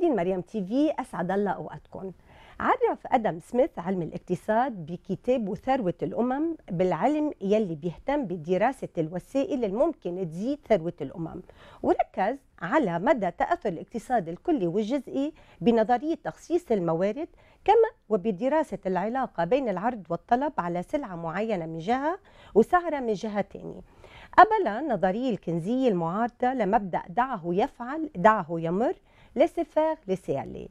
مشاهدين مريم تي في أسعد الله أوقاتكم عرف أدم سميث علم الاقتصاد بكتابه ثروة الأمم بالعلم يلي بيهتم بدراسة الوسائل الممكن تزيد ثروة الأمم وركز على مدى تأثر الاقتصاد الكلي والجزئي بنظرية تخصيص الموارد كما وبدراسة العلاقة بين العرض والطلب على سلعة معينة من جهة وسعرها من جهة ثانيه. قبل نظرية الكنزية المعارضة لمبدأ دعه يفعل دعه يمر ليسي فير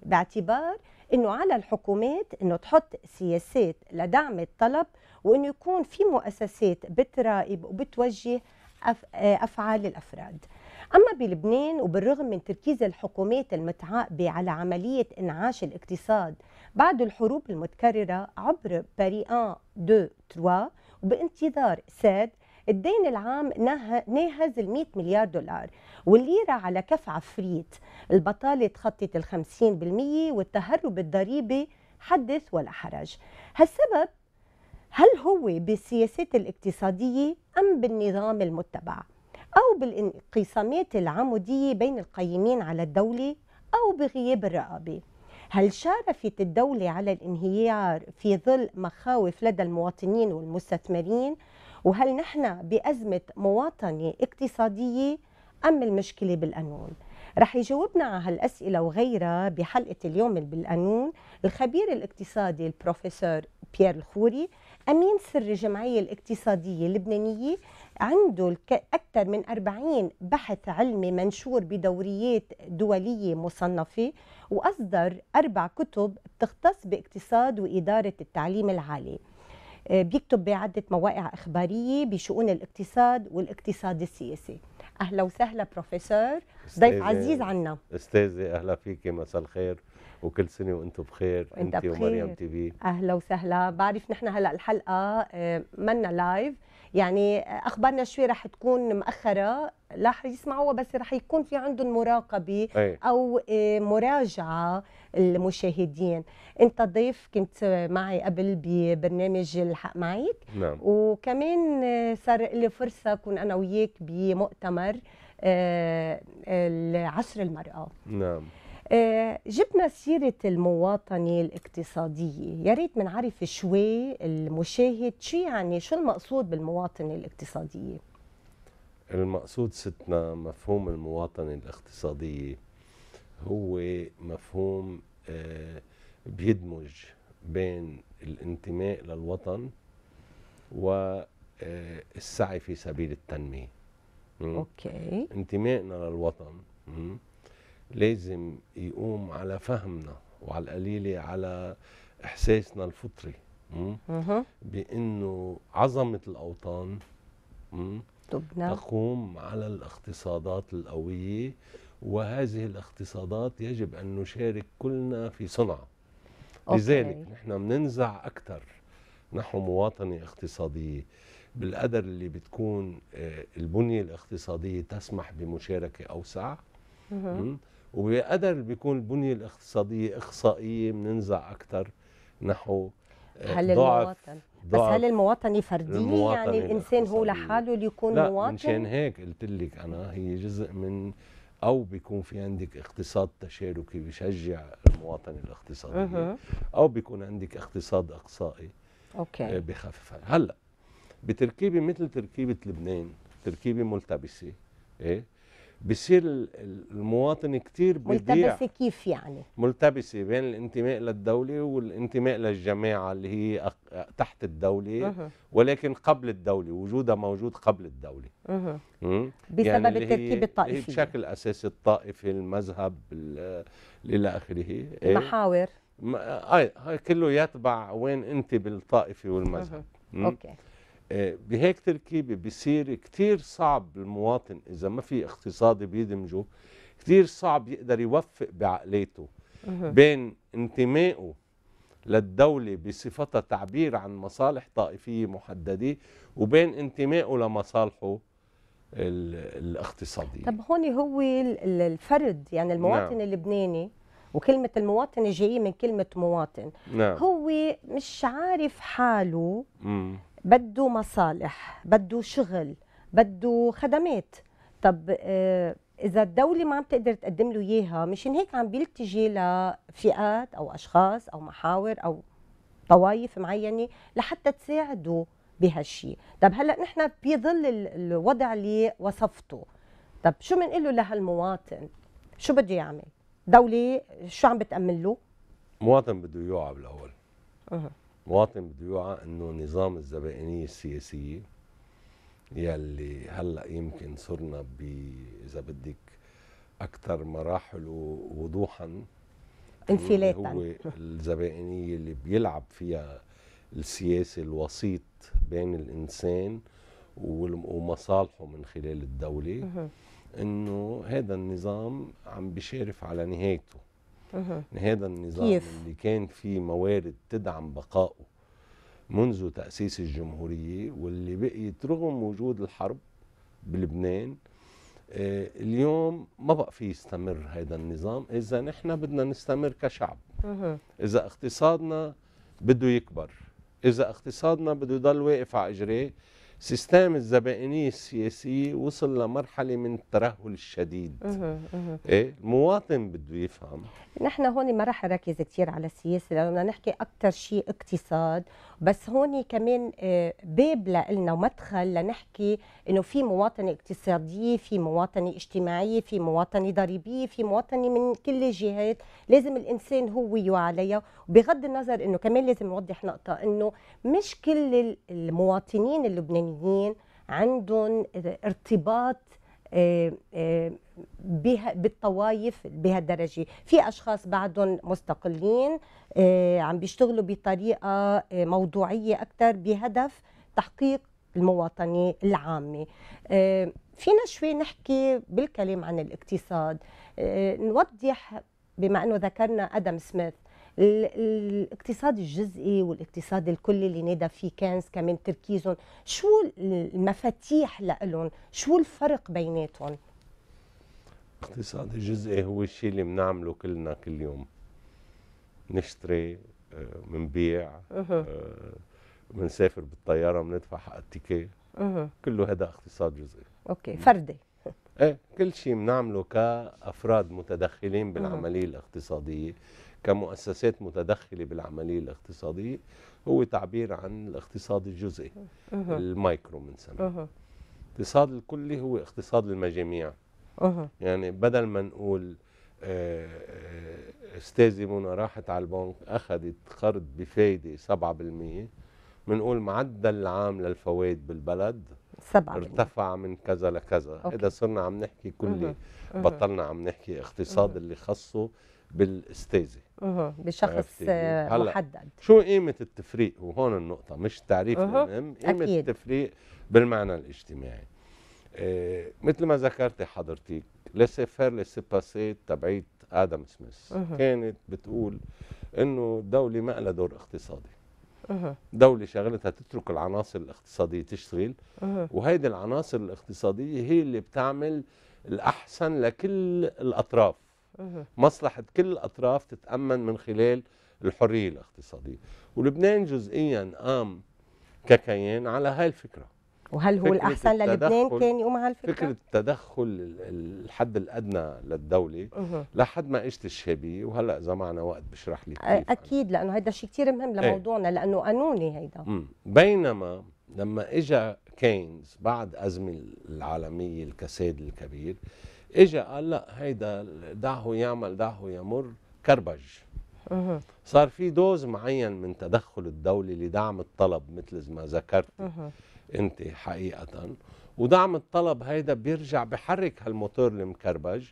باعتبار انه على الحكومات انه تحط سياسات لدعم الطلب وانه يكون في مؤسسات بتراقب وبتوجه آه، افعال الافراد اما بلبنان وبالرغم من تركيز الحكومات المتعاقبه على عمليه انعاش الاقتصاد بعد الحروب المتكرره عبر باري 1 2 3 وبانتظار ساد الدين العام ناهز ال 100 مليار دولار والليرة على كف عفريت البطالة تخطت ال 50% والتهرب الضريبي حدث ولا حرج هالسبب هل هو بالسياسات الاقتصادية أم بالنظام المتبع أو بالانقسامات العمودية بين القيمين على الدولة أو بغياب الرقابة هل شارفت الدولة على الانهيار في ظل مخاوف لدى المواطنين والمستثمرين وهل نحن بأزمة مواطنة اقتصادية أم المشكلة بالقانون؟ رح يجاوبنا على هالأسئلة وغيرها بحلقة اليوم بالقانون الخبير الاقتصادي البروفيسور بيير الخوري أمين سر الجمعية الاقتصادية اللبنانية عنده أكثر من 40 بحث علمي منشور بدوريات دولية مصنفة وأصدر أربع كتب بتختص باقتصاد وإدارة التعليم العالي آه، بيكتب بعدة مواقع إخبارية بشؤون الاقتصاد والاقتصاد السياسي أهلا وسهلا بروفيسور ضيف عزيز عنا أستاذة أهلا فيك مساء الخير وكل سنه وانتم بخير وانت انت بخير. ومريم تي في اهلا وسهلا بعرف نحن هلا الحلقه آه، منا لايف يعني اخبارنا شوي رح تكون مؤخره لا رح يسمعوها بس رح يكون في عندهم مراقبه أي. او آه، مراجعه المشاهدين انت ضيف كنت معي قبل ببرنامج الحق معك نعم. وكمان آه، صار لي فرصه اكون انا وياك بمؤتمر العصر آه، المراه نعم آه، جبنا سيرة المواطنة الاقتصادية يا ريت منعرف شوي المشاهد شو يعني شو المقصود بالمواطنة الاقتصادية المقصود ستنا مفهوم المواطنة الاقتصادية هو مفهوم آه، بيدمج بين الانتماء للوطن والسعي آه، في سبيل التنمية اوكي انتمائنا للوطن لازم يقوم على فهمنا وعلى القليله على احساسنا الفطري بانه عظمه الاوطان تبنى نعم. تقوم على الاقتصادات القويه وهذه الاقتصادات يجب ان نشارك كلنا في صنعها لذلك نحن بننزع اكثر نحو مواطنه اقتصاديه بالقدر اللي بتكون آه، البنيه الاقتصاديه تسمح بمشاركه اوسع وبقدر بيكون البنية الاقتصادية إخصائية بننزع أكثر نحو آه، هل ضعف المواطن بس هل المواطني فردية يعني الإنسان هو لحاله اللي يكون لا مواطن؟ لا مشان هيك قلت لك أنا هي جزء من او بيكون في عندك اقتصاد تشاركي بيشجع المواطن الاقتصادي او بيكون عندك اقتصاد اقصائي اوكي آه، بخفف هلا بتركيبه مثل تركيبه لبنان تركيبه ملتبسه ايه بصير المواطن كتير بيضيع ملتبسه كيف يعني ملتبسه بين الانتماء للدوله والانتماء للجماعه اللي هي تحت الدوله ولكن قبل الدوله وجودها موجود قبل الدوله بسبب يعني التركيب الطائفي بشكل اساسي الطائفي المذهب الى اخره إيه؟ المحاور هاي آه، آه، كله يتبع وين انت بالطائفي والمذهب اوكي بهيك تركيبه بصير كثير صعب المواطن اذا ما في اقتصادي بيدمجه كثير صعب يقدر يوفق بعقليته بين انتمائه للدولة بصفتها تعبير عن مصالح طائفية محددة وبين انتمائه لمصالحه الاقتصادية طب هون هو الفرد يعني المواطن نعم. اللبناني وكلمة المواطن جاية من كلمة مواطن نعم. هو مش عارف حاله مم. بده مصالح بده شغل بده خدمات طب آه، اذا الدوله ما عم تقدر تقدم له اياها مشان هيك عم بيلتجي لفئات او اشخاص او محاور او طوائف معينه لحتى تساعده بهالشيء طب هلا نحن بيظل الوضع اللي وصفته طب شو بنقول له لهالمواطن شو بده يعمل دوله شو عم بتامن له مواطن بده يوعى بالاول أه. مواطن بده يوعى انه نظام الزبائنيه السياسيه يلي هلا يمكن صرنا ب اذا بدك اكثر مراحله وضوحا انفلاتا هو الزبائنيه اللي بيلعب فيها السياسي الوسيط بين الانسان ومصالحه من خلال الدوله انه هذا النظام عم بيشارف على نهايته ان هذا النظام كيف؟ اللي كان فيه موارد تدعم بقائه منذ تأسيس الجمهورية واللي بقيت رغم وجود الحرب بلبنان آه، اليوم ما بقى في يستمر هذا النظام إذا نحن بدنا نستمر كشعب إذا اقتصادنا بده يكبر إذا اقتصادنا بده يضل واقف على إجريه سيستام الزبائنية السياسية وصل لمرحله من الترهل الشديد إيه المواطن بده يفهم نحن هون ما راح نركز كثير على السياسه لأننا نحكي اكثر شيء اقتصاد بس هون كمان آه، باب لنا ومدخل لنحكي انه في مواطنه اقتصاديه في مواطنه اجتماعيه في مواطنه ضريبيه في مواطنه من كل الجهات لازم الانسان هو عليها وبغض النظر انه كمان لازم نوضح نقطه انه مش كل المواطنين اللبنانيين عندهم ارتباط آه، آه، بها بالطوايف بهالدرجه في اشخاص بعدهم مستقلين آه، عم بيشتغلوا بطريقه آه، موضوعيه اكثر بهدف تحقيق المواطنه العامه آه، فينا شوي نحكي بالكلام عن الاقتصاد نوضح بما انه ذكرنا ادم سميث الاقتصاد الجزئي والاقتصاد الكلي اللي نادى فيه كانز كمان تركيزهم شو المفاتيح لهم شو الفرق بيناتهم الاقتصاد الجزئي هو الشيء اللي بنعمله كلنا كل يوم نشتري بنبيع آه، بنسافر آه، بالطياره بندفع حق التيكي كله هذا اقتصاد جزئي اوكي فردي ايه كل شيء بنعمله كافراد متدخلين بالعمليه الاقتصاديه كمؤسسات متدخله بالعمليه الاقتصاديه هو تعبير عن الاقتصاد الجزئي المايكرو بنسميه الاقتصاد الكلي هو اقتصاد المجاميع يعني بدل ما نقول آه، آه، استاذي منى راحت على البنك اخذت قرض بفايده 7% بنقول معدل العام للفوائد بالبلد سبعة ارتفع من كذا لكذا أوكي. اذا صرنا عم نحكي كلي بطلنا عم نحكي اقتصاد اللي خصه بالاستاذه بشخص محدد شو قيمه التفريق وهون النقطه مش تعريف مهم قيمه التفريق بالمعنى الاجتماعي إيه، مثل ما ذكرتي حضرتك لسي فير لسي باسي تبعيت ادم سميث كانت بتقول انه الدوله ما لها دور اقتصادي دولة شغلتها تترك العناصر الاقتصادية تشتغل وهيدي العناصر الاقتصادية هي اللي بتعمل الأحسن لكل الأطراف مصلحة كل الأطراف تتأمن من خلال الحرية الاقتصادية ولبنان جزئيا قام ككيان على هاي الفكرة وهل هو الاحسن للبنان كان يقوم على الفكره؟ فكره التدخل الحد الادنى للدوله لحد ما اجت الشابيه وهلا اذا معنا وقت بشرح لك يعني. اكيد لانه هيدا شيء كثير مهم إيه. لموضوعنا ايه؟ لانه قانوني هيدا بينما لما اجى كينز بعد ازمه العالميه الكساد الكبير اجى قال لا هيدا دعه يعمل دعه يمر كربج صار في دوز معين من تدخل الدولة لدعم الطلب مثل ما ذكرت انت حقيقه ودعم الطلب هيدا بيرجع بحرك هالموتور المكربج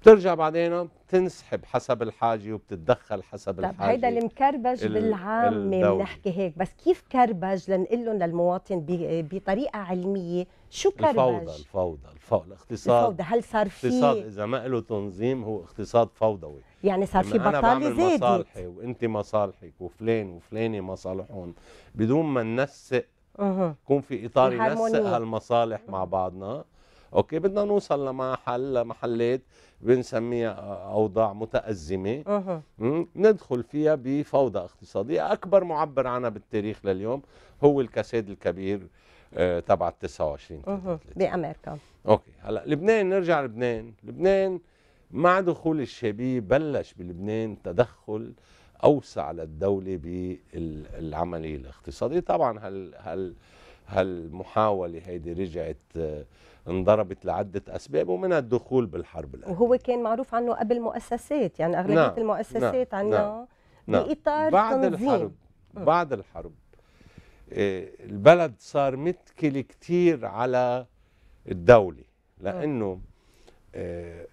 بترجع بعدين بتنسحب حسب الحاجه وبتتدخل حسب طب الحاجه هيدا المكربج بالعامه بنحكي هيك بس كيف كربج لنقول لهم للمواطن بطريقه علميه شو كربج الفوضى الفوضى الفوضى الاقتصاد الفوضى هل صار في اقتصاد اذا ما له تنظيم هو اقتصاد فوضوي يعني صار في يعني بطاله زادت مصالحي وانت مصالحك وفلان وفلانه مصالحهم بدون ما ننسق يكون في اطار ينسق هالمصالح مع بعضنا اوكي بدنا نوصل لمحل لمحلات بنسميها اوضاع متازمه ندخل فيها بفوضى اقتصاديه اكبر معبر عنها بالتاريخ لليوم هو الكساد الكبير آه، تبع ال 29 بامريكا اوكي هلا لبنان نرجع لبنان لبنان مع دخول الشبيه بلش بلبنان تدخل اوسع للدوله بالعمليه الاقتصاديه طبعا هل هل هالمحاوله هيدي رجعت آه، انضربت لعده اسباب ومنها الدخول بالحرب الأهلية. وهو كان معروف عنه قبل مؤسسات يعني اغلبيه نعم المؤسسات نعم عندنا نعم،, نعم باطار بعد تنظيم. الحرب بعد الحرب آه، البلد صار متكل كثير على الدوله لانه آه،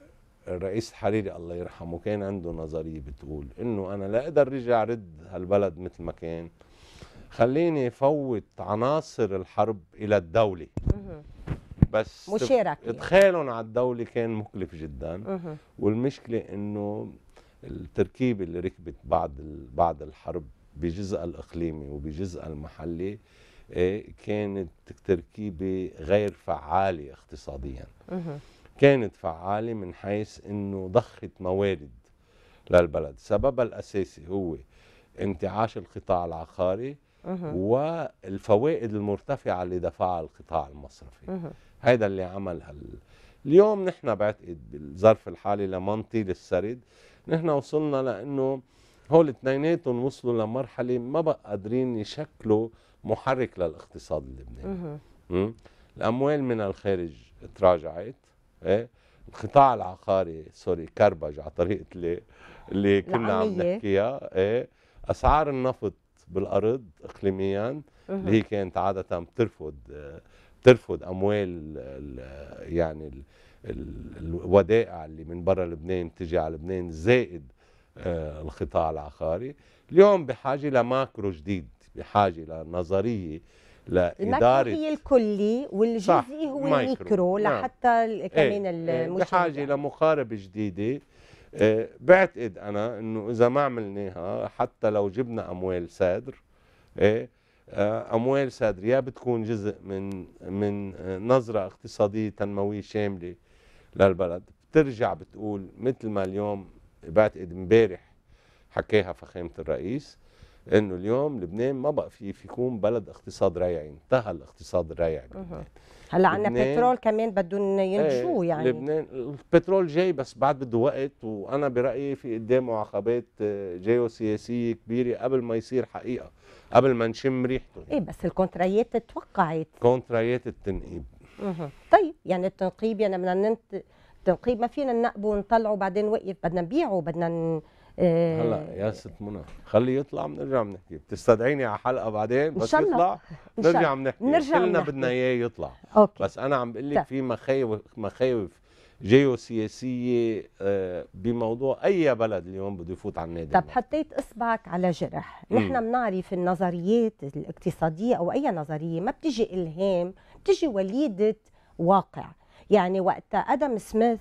الرئيس حريري الله يرحمه كان عنده نظرية بتقول انه انا لا اقدر رجع رد هالبلد مثل ما كان خليني فوت عناصر الحرب الى الدولة بس مشارك ادخالهم على الدولة كان مكلف جدا والمشكلة انه التركيبة اللي ركبت بعد بعد الحرب بجزء الاقليمي وبجزء المحلي إيه، كانت تركيبة غير فعالة اقتصاديا كانت فعالة من حيث أنه ضخت موارد للبلد سببها الأساسي هو انتعاش القطاع العقاري والفوائد المرتفعة اللي دفعها القطاع المصرفي هذا اللي عمل هال... اليوم نحن بعتقد بالظرف الحالي لما نطيل السرد نحن وصلنا لأنه هول اثنيناتهم وصلوا لمرحلة ما بقى قادرين يشكلوا محرك للاقتصاد اللبناني الأموال من الخارج تراجعت ايه القطاع العقاري سوري كربج على طريقه اللي اللي كنا عم نحكيها ايه اسعار النفط بالارض اقليميا اللي هي كانت عاده بترفض بترفض اموال يعني الودائع اللي من برا لبنان تجي على لبنان زائد آه القطاع العقاري اليوم بحاجه لماكرو جديد بحاجه لنظريه لاداره هي الكلي والجزئي هو الميكرو نعم. لحتى نعم. كمان ايه. بحاجه لمقاربه جديده إيه، بعتقد انا انه اذا ما عملناها حتى لو جبنا اموال سادر ايه آه، اموال سادر يا بتكون جزء من من آه، نظره اقتصاديه تنمويه شامله للبلد بترجع بتقول مثل ما اليوم بعتقد امبارح حكاها فخامه الرئيس انه اليوم لبنان ما بقى في يكون بلد اقتصاد ريعي انتهى الاقتصاد الريعي هلا عندنا بترول كمان بدهم ينشوه ايه يعني لبنان البترول جاي بس بعد بده وقت وانا برايي في قدامه عقبات آه، جيوسياسيه كبيره قبل ما يصير حقيقه قبل ما نشم ريحته يعني. ايه بس الكونترايات توقعت كونترايات التنقيب طيب يعني التنقيب يعني بدنا ننت... التنقيب ما فينا ننقبه ونطلعه وبعدين وقف بدنا نبيعه بدنا ن... هلا آه، يا ست منى خليه يطلع بنرجع بنحكي بتستدعيني على حلقه بعدين بس إن شاء الله. يطلع بنرجع بنحكي نرجع كلنا بدنا اياه يطلع أوكي. بس انا عم بقول لك طيب. في مخاوف مخاوف جيوسياسيه آه، بموضوع اي بلد اليوم بده يفوت على النادي طب حطيت اصبعك على جرح نحن بنعرف النظريات الاقتصاديه او اي نظريه ما بتجي الهام بتجي وليده واقع يعني وقت ادم سميث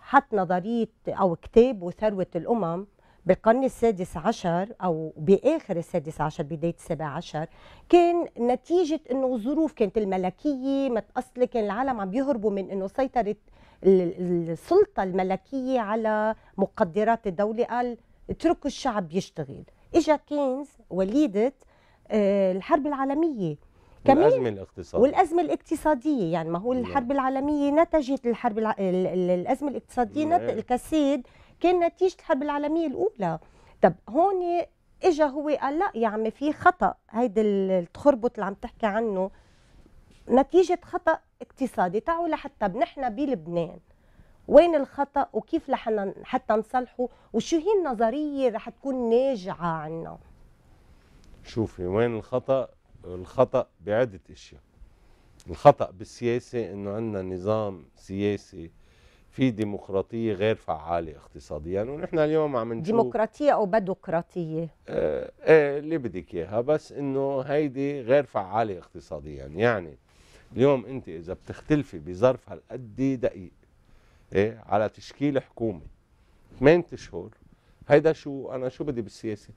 حط نظريه او كتابه ثروه الامم بالقرن السادس عشر أو بآخر السادس عشر بداية السابع عشر كان نتيجة أنه الظروف كانت الملكية متأصلة كان العالم عم يهربوا من أنه سيطرة السلطة الملكية على مقدرات الدولة قال اتركوا الشعب يشتغل إجا كينز وليدة آه، الحرب العالمية كمان والأزمة الاقتصادية والأزمة الاقتصادية يعني ما هو نعم. الحرب العالمية نتجت الحرب الأزمة الاقتصادية نعم. الكساد كان نتيجه الحرب العالميه الاولى طب هون اجى هو قال لا يا عمي في خطا هيدي التخربط اللي عم تحكي عنه نتيجه خطا اقتصادي تعوا لحتى نحن بلبنان وين الخطا وكيف لحنا حتى نصلحه وشو هي النظريه رح تكون ناجعه عنا شوفي وين الخطا الخطا بعده اشياء الخطا بالسياسه انه عندنا نظام سياسي في ديمقراطيه غير فعاله اقتصاديا ونحن اليوم عم نشوف ديمقراطيه او بدوقراطيه آه آه اللي بدك اياها بس انه هيدي غير فعاله اقتصاديا يعني اليوم انت اذا بتختلفي بظرف هالقد دقيق ايه على تشكيل حكومه ثمان اشهر هيدا شو انا شو بدي بالسياسه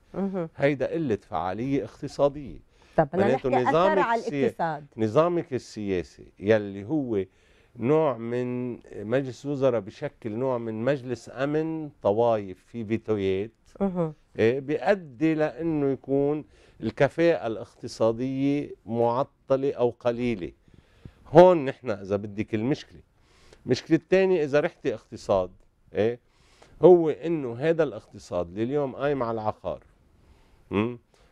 هيدا قله فعاليه اقتصاديه طب بدنا نحكي اثر على الاقتصاد نظامك السياسي يلي هو نوع من مجلس وزراء بشكل نوع من مجلس امن طوايف في فيتويات إيه، بيؤدي لانه يكون الكفاءه الاقتصاديه معطله او قليله هون نحن اذا بدك المشكله المشكله الثانيه اذا رحتي اقتصاد ايه هو انه هذا الاقتصاد اللي اليوم قايم على العقار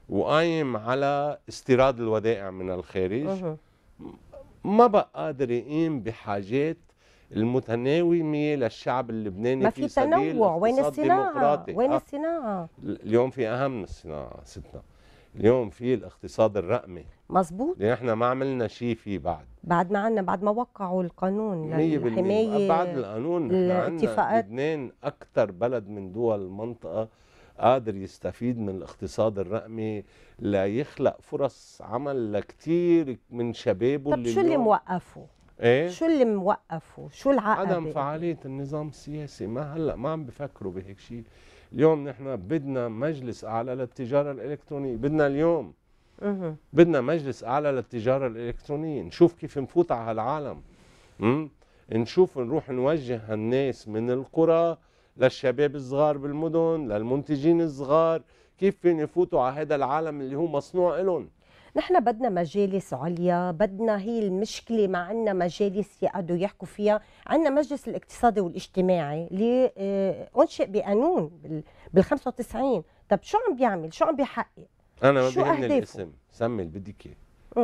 وقايم على استيراد الودائع من الخارج ما بقى قادر يقيم بحاجات المتناومة للشعب اللبناني ما في, تنوع وين الصناعة وين آه. الصناعة اليوم في أهم من الصناعة ستنا اليوم في الاقتصاد الرقمي مظبوط اللي يعني احنا ما عملنا شيء فيه بعد بعد ما عندنا بعد ما وقعوا القانون يعني للحمايه بعد القانون احنا عندنا لبنان اكثر بلد من دول المنطقه قادر يستفيد من الاقتصاد الرقمي لا يخلق فرص عمل لكتير من شبابه طب اللي شو اللي موقفه؟ ايه شو اللي موقفه؟ شو العقبه؟ عدم فعاليه النظام السياسي ما هلا ما عم بفكروا بهيك شيء، اليوم نحن بدنا مجلس اعلى للتجاره الالكترونيه، بدنا اليوم بدنا مجلس اعلى للتجاره الالكترونيه، نشوف كيف نفوت على هالعالم نشوف نروح نوجه هالناس من القرى للشباب الصغار بالمدن للمنتجين الصغار كيف فين يفوتوا على هذا العالم اللي هو مصنوع لهم نحن بدنا مجالس عليا بدنا هي المشكله ما عندنا مجالس يقعدوا يحكوا فيها عندنا مجلس الاقتصادي والاجتماعي اللي آه، انشئ بقانون بال 95 طب شو عم بيعمل شو عم بيحقق انا ما بيهمني الاسم سمي اللي بدك اياه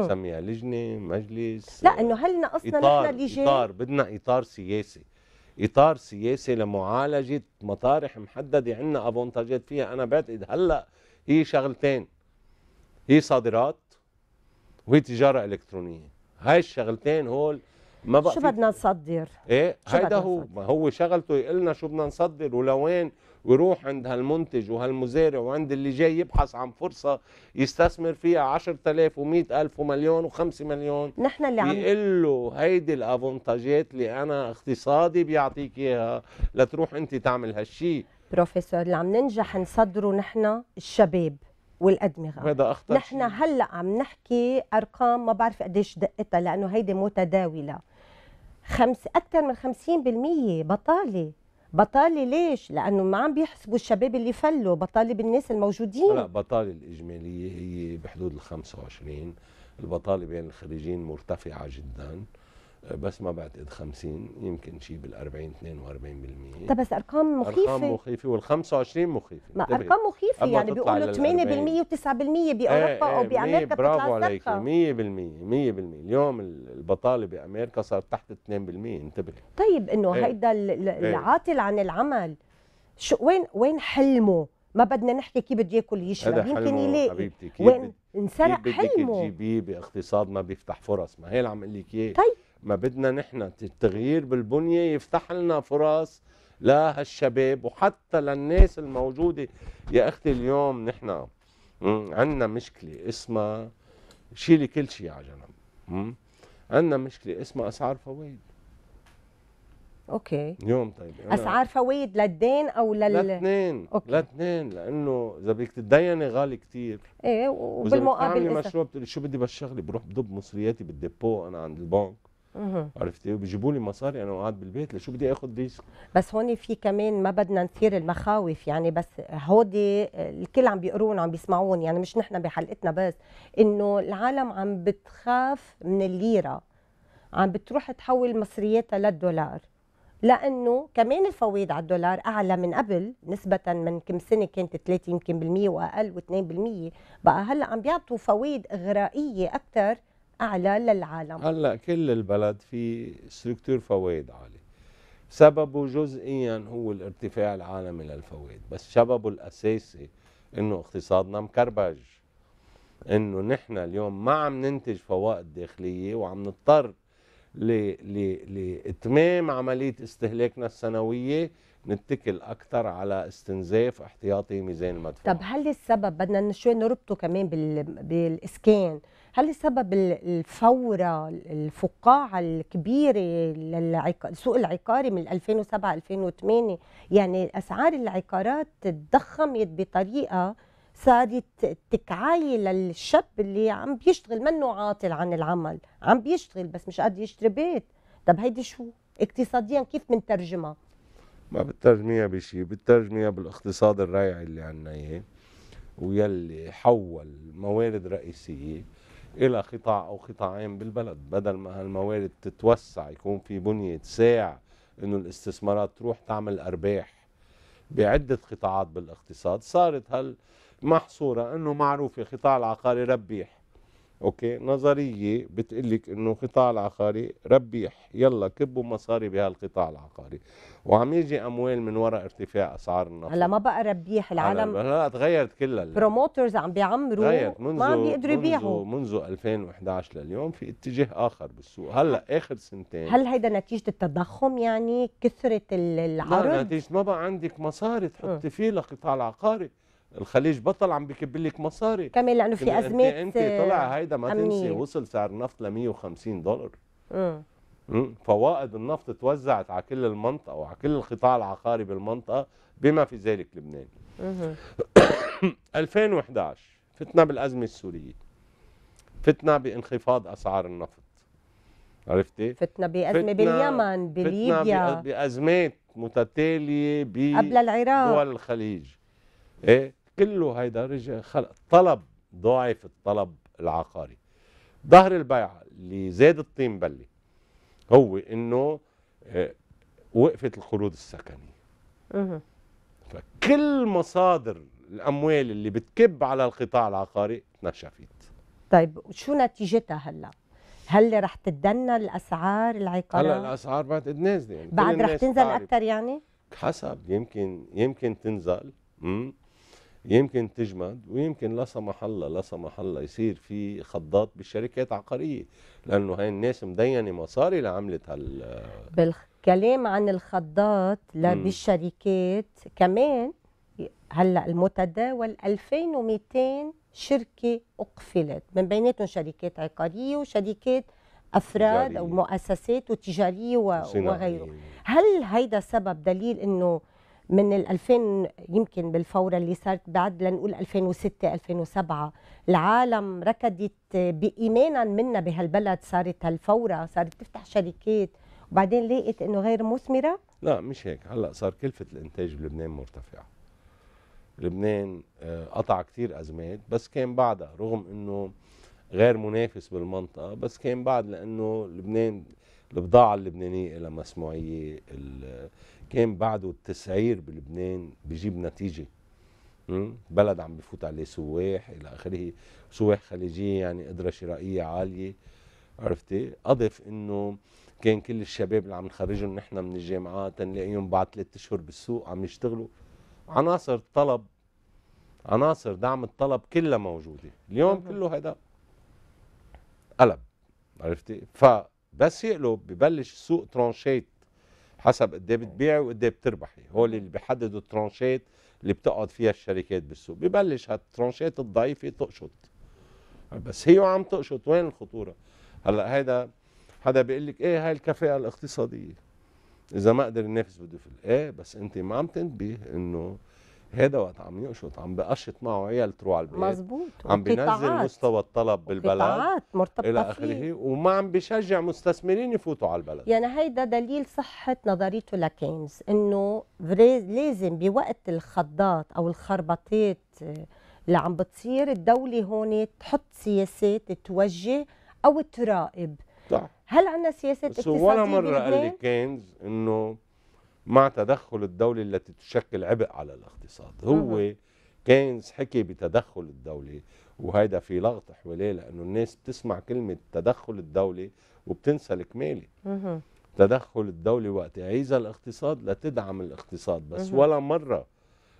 آه. سميها لجنه مجلس لا انه هل نقصنا نحن لجان اطار بدنا اطار سياسي اطار سياسي لمعالجه مطارح محدده عندنا افونتاجات فيها انا بعتقد هلا هي شغلتين هي صادرات وهي تجاره الكترونيه هاي الشغلتين هول ما بقى شو بدنا نصدر ايه هيدا هو ما هو شغلته يقول لنا شو بدنا نصدر ولوين ويروح عند هالمنتج وهالمزارع وعند اللي جاي يبحث عن فرصه يستثمر فيها 10000 و100000 ومليون و5 مليون نحن اللي عم يقول له هيدي الافونتاجات اللي انا اقتصادي بيعطيك اياها لتروح انت تعمل هالشيء بروفيسور اللي عم ننجح نصدره نحن الشباب والادمغه هذا اخطر نحن هلا عم نحكي ارقام ما بعرف قديش دقتها لانه هيدي متداوله خمس اكثر من 50% بطاله بطاله ليش؟ لانه ما عم بيحسبوا الشباب اللي فلوا بطاله بالناس الموجودين لا البطاله الاجماليه هي بحدود الخمسة وعشرين البطاله بين الخريجين مرتفعه جدا بس ما بعتقد 50 يمكن شيء بال 40 42% طب بس ارقام مخيفه ارقام مخيفه وال 25 مخيفه ما ارقام مخيفه يعني بيقولوا 8% و9% باوروبا ايه ايه او بامريكا برافو عليك 100% 100% اليوم البطاله بامريكا صارت تحت 2% انتبه طيب انه ايه هيدا إيه. العاطل عن العمل شو وين وين حلمه؟ ما بدنا نحكي كيف بده ياكل يشرب يمكن يلاقي حبيبتي كيف وين انسرق حلمه كيف بدك تجيبيه باقتصاد ما بيفتح فرص ما هي اللي عم اقول لك اياه طيب ما بدنا نحن التغيير بالبنية يفتح لنا فرص لهالشباب وحتى للناس الموجودة يا أختي اليوم نحن عندنا مشكلة اسمها شيلي كل شيء على جنب عندنا مشكلة اسمها أسعار فوائد اوكي يوم طيب اسعار فوائد للدين او لل لاثنين لاثنين لانه اذا بدك تتديني غالي كثير ايه وبالمقابل اذا مشروع شو بدي بالشغله بروح بضب مصرياتي بالديبو انا عند البنك عرفتي بيجيبوا لي مصاري انا قاعد بالبيت لشو بدي اخذ ديسك بس هون في كمان ما بدنا نثير المخاوف يعني بس هودي الكل عم بيقرون عم بيسمعون يعني مش نحن بحلقتنا بس انه العالم عم بتخاف من الليره عم بتروح تحول مصرياتها للدولار لانه كمان الفوائد على الدولار اعلى من قبل نسبه من كم سنه كانت 3 يمكن بالمية واقل و2% بقى هلا عم بيعطوا فوائد اغرائيه اكثر اعلى للعالم هلا كل البلد في ستركتور فوائد عالي سببه جزئيا هو الارتفاع العالمي للفوائد بس سببه الاساسي انه اقتصادنا مكربج انه نحن اليوم ما عم ننتج فوائد داخليه وعم نضطر لاتمام عمليه استهلاكنا السنويه نتكل اكثر على استنزاف احتياطي ميزان المدفوع طب هل السبب بدنا شوي نربطه كمان بال... بالاسكان هل السبب الفوره الفقاعه الكبيره للعق... السوق العقاري من 2007 2008 يعني اسعار العقارات تضخمت بطريقه صارت تكعاي للشاب اللي عم بيشتغل منه عاطل عن العمل عم بيشتغل بس مش قادر يشتري بيت طب هيدي شو اقتصاديا كيف بنترجمها ما بترجميها بشيء بترجميها بالاقتصاد الريعي اللي عنا اياه ويلي حول موارد رئيسيه الى قطاع او قطاعين بالبلد بدل ما هالموارد تتوسع يكون في بنيه تساع انه الاستثمارات تروح تعمل ارباح بعده قطاعات بالاقتصاد صارت هالمحصوره محصوره انه معروفه قطاع العقاري ربيح اوكي نظريه بتقلك انه القطاع العقاري ربيح يلا كبوا مصاري بهالقطاع العقاري وعم يجي اموال من وراء ارتفاع اسعار النفط هلا ما بقى ربيح العالم هلا تغيرت كلها البروموترز عم بيعمروا ما عم بيقدروا يبيعوا منذ 2011 لليوم في اتجاه اخر بالسوق هلا اخر سنتين هل هيدا نتيجه التضخم يعني كثره العرض لا نتيجه ما بقى عندك مصاري تحطي فيه لقطاع العقاري الخليج بطل عم بكب لك مصاري كمان لانه في ازمات انت, انت طلع هيدا ما تنسي وصل سعر النفط ل 150 دولار امم فوائد النفط توزعت على كل المنطقه وعلى كل القطاع العقاري بالمنطقه بما في ذلك لبنان 2011 فتنا بالازمه السوريه فتنا بانخفاض اسعار النفط عرفتي فتنا بازمه باليمن بليبيا فتنا بازمات متتاليه ب قبل العراق دول الخليج ايه كله هيدا رجع خلص طلب ضعف الطلب العقاري ظهر البيعة اللي زاد الطين بلة هو انه آه، وقفت القروض السكنية فكل مصادر الاموال اللي بتكب على القطاع العقاري نشفت طيب شو نتيجتها هلا؟ هل رح تتدنى الاسعار العقارات؟ هلا الاسعار بعد نازله يعني بعد رح تنزل اكثر يعني؟ حسب يمكن يمكن تنزل امم يمكن تجمد ويمكن لا سمح الله لا سمح الله يصير في خضات بالشركات عقاريه لانه هاي الناس مدينه مصاري لعملت هال بالكلام عن الخضات بالشركات كمان هلا المتداول 2200 شركه اقفلت من بيناتهم شركات عقاريه وشركات افراد ومؤسسات وتجاريه وغيره هل هيدا سبب دليل انه من ال 2000 يمكن بالفوره اللي صارت بعد لنقول 2006 2007 العالم ركضت بايمانا منا بهالبلد صارت هالفوره صارت تفتح شركات وبعدين لقيت انه غير مثمره لا مش هيك هلا صار كلفه الانتاج بلبنان مرتفعه لبنان آه، قطع كثير ازمات بس كان بعدها رغم انه غير منافس بالمنطقه بس كان بعد لانه لبنان البضاعه اللبنانيه لها مسموعيه كان بعده التسعير بلبنان بيجيب نتيجه بلد عم بفوت عليه سواح الى اخره سواح خليجيه يعني قدره شرائيه عاليه عرفتي اضف انه كان كل الشباب اللي عم نخرجهم نحن من الجامعات نلاقيهم بعد ثلاث اشهر بالسوق عم يشتغلوا عناصر طلب عناصر دعم الطلب كلها موجوده اليوم كله هيدا قلب عرفتي فبس يقلب ببلش السوق ترانشيت حسب قد ايه آه. بتبيع وقد ايه بتربحي هو آه. اللي بيحددوا الترانشات اللي بتقعد فيها الشركات بالسوق ببلش هالترانشات الضعيفه تقشط بس هي وعم تقشط وين الخطوره هلا هيدا حدا بيقول لك ايه هاي الكفاءه الاقتصاديه اذا ما قدر ينافس بده ايه بس انت ما عم تنتبه انه هذا وقت عم يقشط عم بقشط معه عيال تروح على البيت مزبوط عم بينزل مستوى الطلب بالبلد مرتبطه الى اخره وما عم بشجع مستثمرين يفوتوا على البلد يعني هيدا دليل صحه نظريته لكينز انه لازم بوقت الخضات او الخربطات آه، اللي عم بتصير الدوله هون تحط سياسات توجه او تراقب صح هل عندنا سياسات اقتصاديه ولا مره قال لي كينز انه مع تدخل الدولة التي تشكل عبء على الاقتصاد هو كينز حكي بتدخل الدولة وهيدا في لغط حواليه لأنه الناس بتسمع كلمة تدخل الدولة وبتنسى الكمالة تدخل الدولة وقت يعيز الاقتصاد لتدعم الاقتصاد بس ولا مرة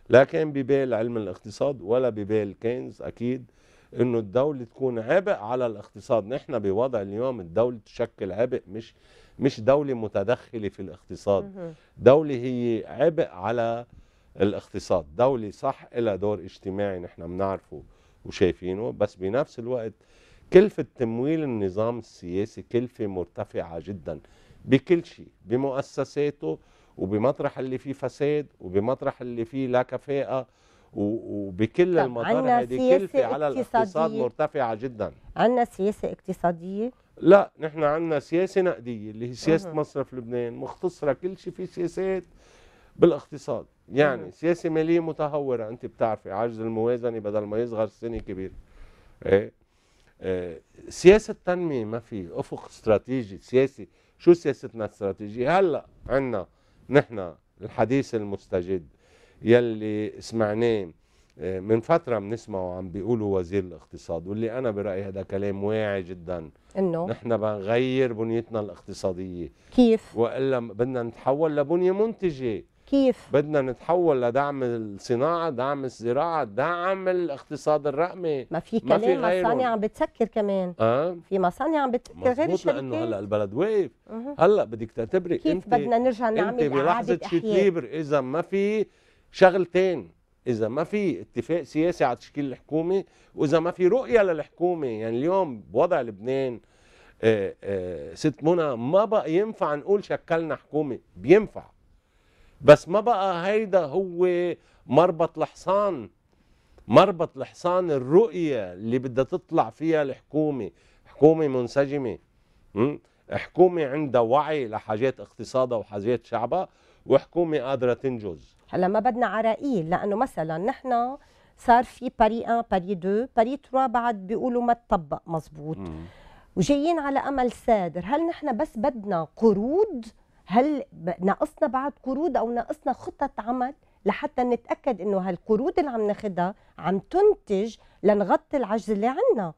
لا كان ببال علم الاقتصاد ولا ببال كينز أكيد انه الدولة تكون عبء على الاقتصاد نحن بوضع اليوم الدولة تشكل عبء مش مش دولة متدخلة في الاقتصاد دولة هي عبء على الاقتصاد دولة صح إلى دور اجتماعي نحن بنعرفه وشايفينه بس بنفس الوقت كلفة تمويل النظام السياسي كلفة مرتفعة جدا بكل شيء بمؤسساته وبمطرح اللي فيه فساد وبمطرح اللي فيه لا كفاءة وبكل المطارح هذه كلفة على الاقتصاد مرتفعة جدا عنا سياسة اقتصادية لا نحن عندنا سياسه نقديه اللي هي سياسه مصرف لبنان مختصره كل شيء في سياسات بالاقتصاد يعني سياسه ماليه متهوره انت بتعرفي عجز الموازنه بدل ما يصغر السنه كبير إيه؟, ايه سياسه تنميه ما في افق استراتيجي سياسي شو سياستنا الاستراتيجيه هلا عندنا نحن الحديث المستجد يلي سمعناه من فتره بنسمعه عم بيقولوا وزير الاقتصاد واللي انا برايي هذا كلام واعي جدا انه نحن بنغير بنيتنا الاقتصاديه كيف والا بدنا نتحول لبنيه منتجه كيف بدنا نتحول لدعم الصناعه دعم الزراعه دعم الاقتصاد الرقمي ما في كلام ما في مصانع عم بتسكر كمان آه؟ في مصانع عم بتسكر غير الشركات لانه هلا البلد واقف هلا بدك تعتبري كيف انت بدنا نرجع نعمل انت بلحظه شتليبر اذا ما في شغلتين اذا ما في اتفاق سياسي على تشكيل الحكومه واذا ما في رؤيه للحكومه يعني اليوم بوضع لبنان آه، آه، ست منى ما بقى ينفع نقول شكلنا حكومه بينفع بس ما بقى هيدا هو مربط الحصان مربط الحصان الرؤيه اللي بدها تطلع فيها الحكومه حكومه منسجمه حكومه عندها وعي لحاجات اقتصادها وحاجات شعبها وحكومه قادره تنجز هلا ما بدنا عراقيل لانه مثلا نحن صار في باري 1 باري 2 باري 3 بعد بيقولوا ما تطبق مزبوط مم. وجايين على امل سادر هل نحن بس بدنا قروض هل ناقصنا بعد قروض او ناقصنا خطط عمل لحتى نتاكد انه هالقروض اللي عم ناخذها عم تنتج لنغطي العجز اللي عندنا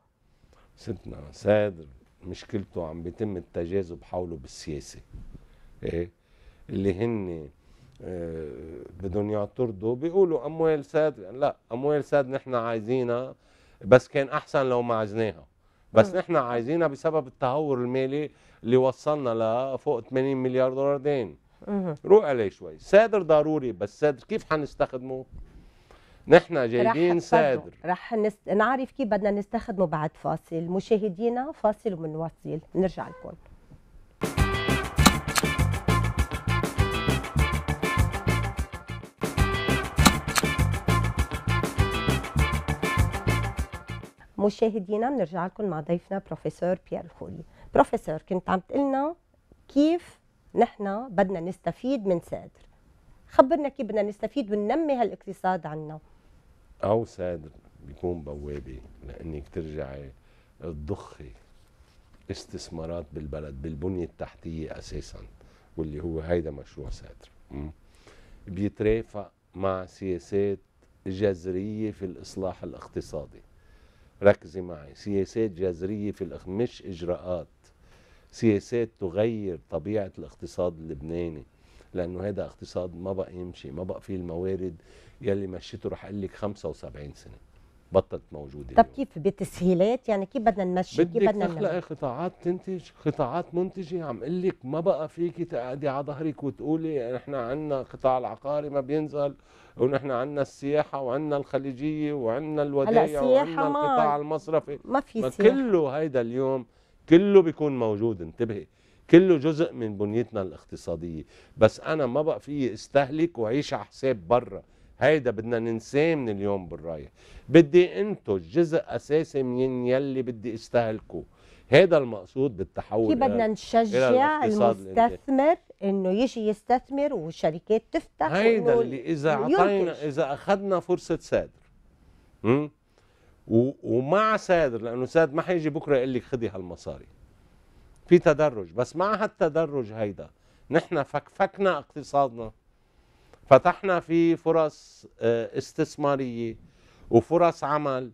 ستنا سادر مشكلته عم بيتم التجاذب حوله بالسياسه ايه اللي هن آه، بدهم يعترضوا بيقولوا اموال ساد لا اموال ساد نحن عايزينها بس كان احسن لو ما عزناها بس نحن عايزينها بسبب التهور المالي اللي وصلنا لفوق 80 مليار دولار دين روح عليه شوي سادر ضروري بس سادر كيف حنستخدمه نحن جايبين سادر رح نس... نعرف كيف بدنا نستخدمه بعد فاصل مشاهدينا فاصل ومنواصل نرجع لكم مشاهدينا بنرجع لكم مع ضيفنا بروفيسور بيير خوري بروفيسور كنت عم تقلنا كيف نحن بدنا نستفيد من سادر خبرنا كيف بدنا نستفيد وننمي هالاقتصاد عنا او سادر بيكون بوابه لانك ترجعي تضخي استثمارات بالبلد بالبنيه التحتيه اساسا واللي هو هيدا مشروع سادر بيترافق مع سياسات جذريه في الاصلاح الاقتصادي ركزي معي سياسات جذرية في الأخ... مش إجراءات سياسات تغير طبيعة الاقتصاد اللبناني لأنه هذا اقتصاد ما بقى يمشي ما بقى فيه الموارد يلي مشيته رح اقول لك 75 سنة بطلت موجوده طب كيف بتسهيلات يعني كيف بدنا نمشي كيف بدنا تخلقي قطاعات تنتج قطاعات منتجه عم اقول لك ما بقى فيك تقعدي على ظهرك وتقولي نحن عندنا القطاع العقاري ما بينزل ونحن عندنا السياحه وعندنا الخليجيه وعندنا الودايع وعندنا القطاع المصرفي ما في سياحة. كله هيدا اليوم كله بيكون موجود انتبهي كله جزء من بنيتنا الاقتصاديه بس انا ما بقى فيي استهلك وعيش على حساب برا هيدا بدنا ننساه من اليوم بالرايح بدي انتج جزء اساسي من يلي بدي استهلكه هذا المقصود بالتحول كيف بدنا نشجع المستثمر انه يجي يستثمر والشركات تفتح هيدا اللي اذا اعطينا اذا اخذنا فرصه سادر امم ومع سادر لانه سادر ما حيجي بكره يقول لك خذي هالمصاري في تدرج بس مع هالتدرج هيدا نحن فكفكنا اقتصادنا فتحنا في فرص آه، استثماريه وفرص عمل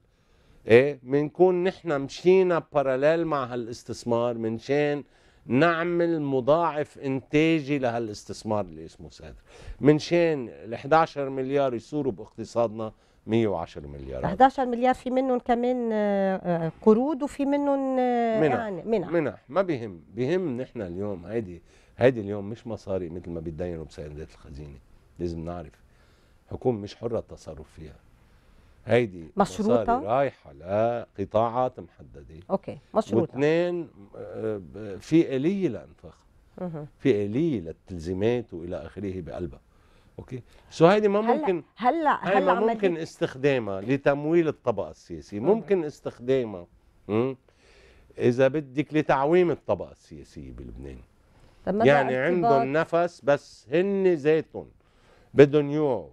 ايه بنكون نحن مشينا باراليل مع هالاستثمار منشان نعمل مضاعف انتاجي لهالاستثمار اللي اسمه سادر منشان ال 11 مليار يصوروا باقتصادنا 110 مليار 11 مليار في منهم كمان آه، آه، قروض وفي منهم آه، منح منح منح ما بهم بهم نحن اليوم هيدي هيدي اليوم مش مصاري مثل ما بيتدينوا بسندات الخزينه لازم نعرف حكومه مش حره التصرف فيها هيدي مشروطه رايحه لقطاعات محدده اوكي مشروطه واثنين آه، في اليه لإنفاقها في اليه للتلزيمات والى اخره بقلبها اوكي سو هيدي ما ممكن هلا هلا هلا ممكن استخدامها لتمويل الطبقه السياسيه ممكن استخدامها اذا بدك لتعويم الطبقه السياسيه بلبنان يعني عندهم نفس بس هن ذاتهم بدهم يوعوا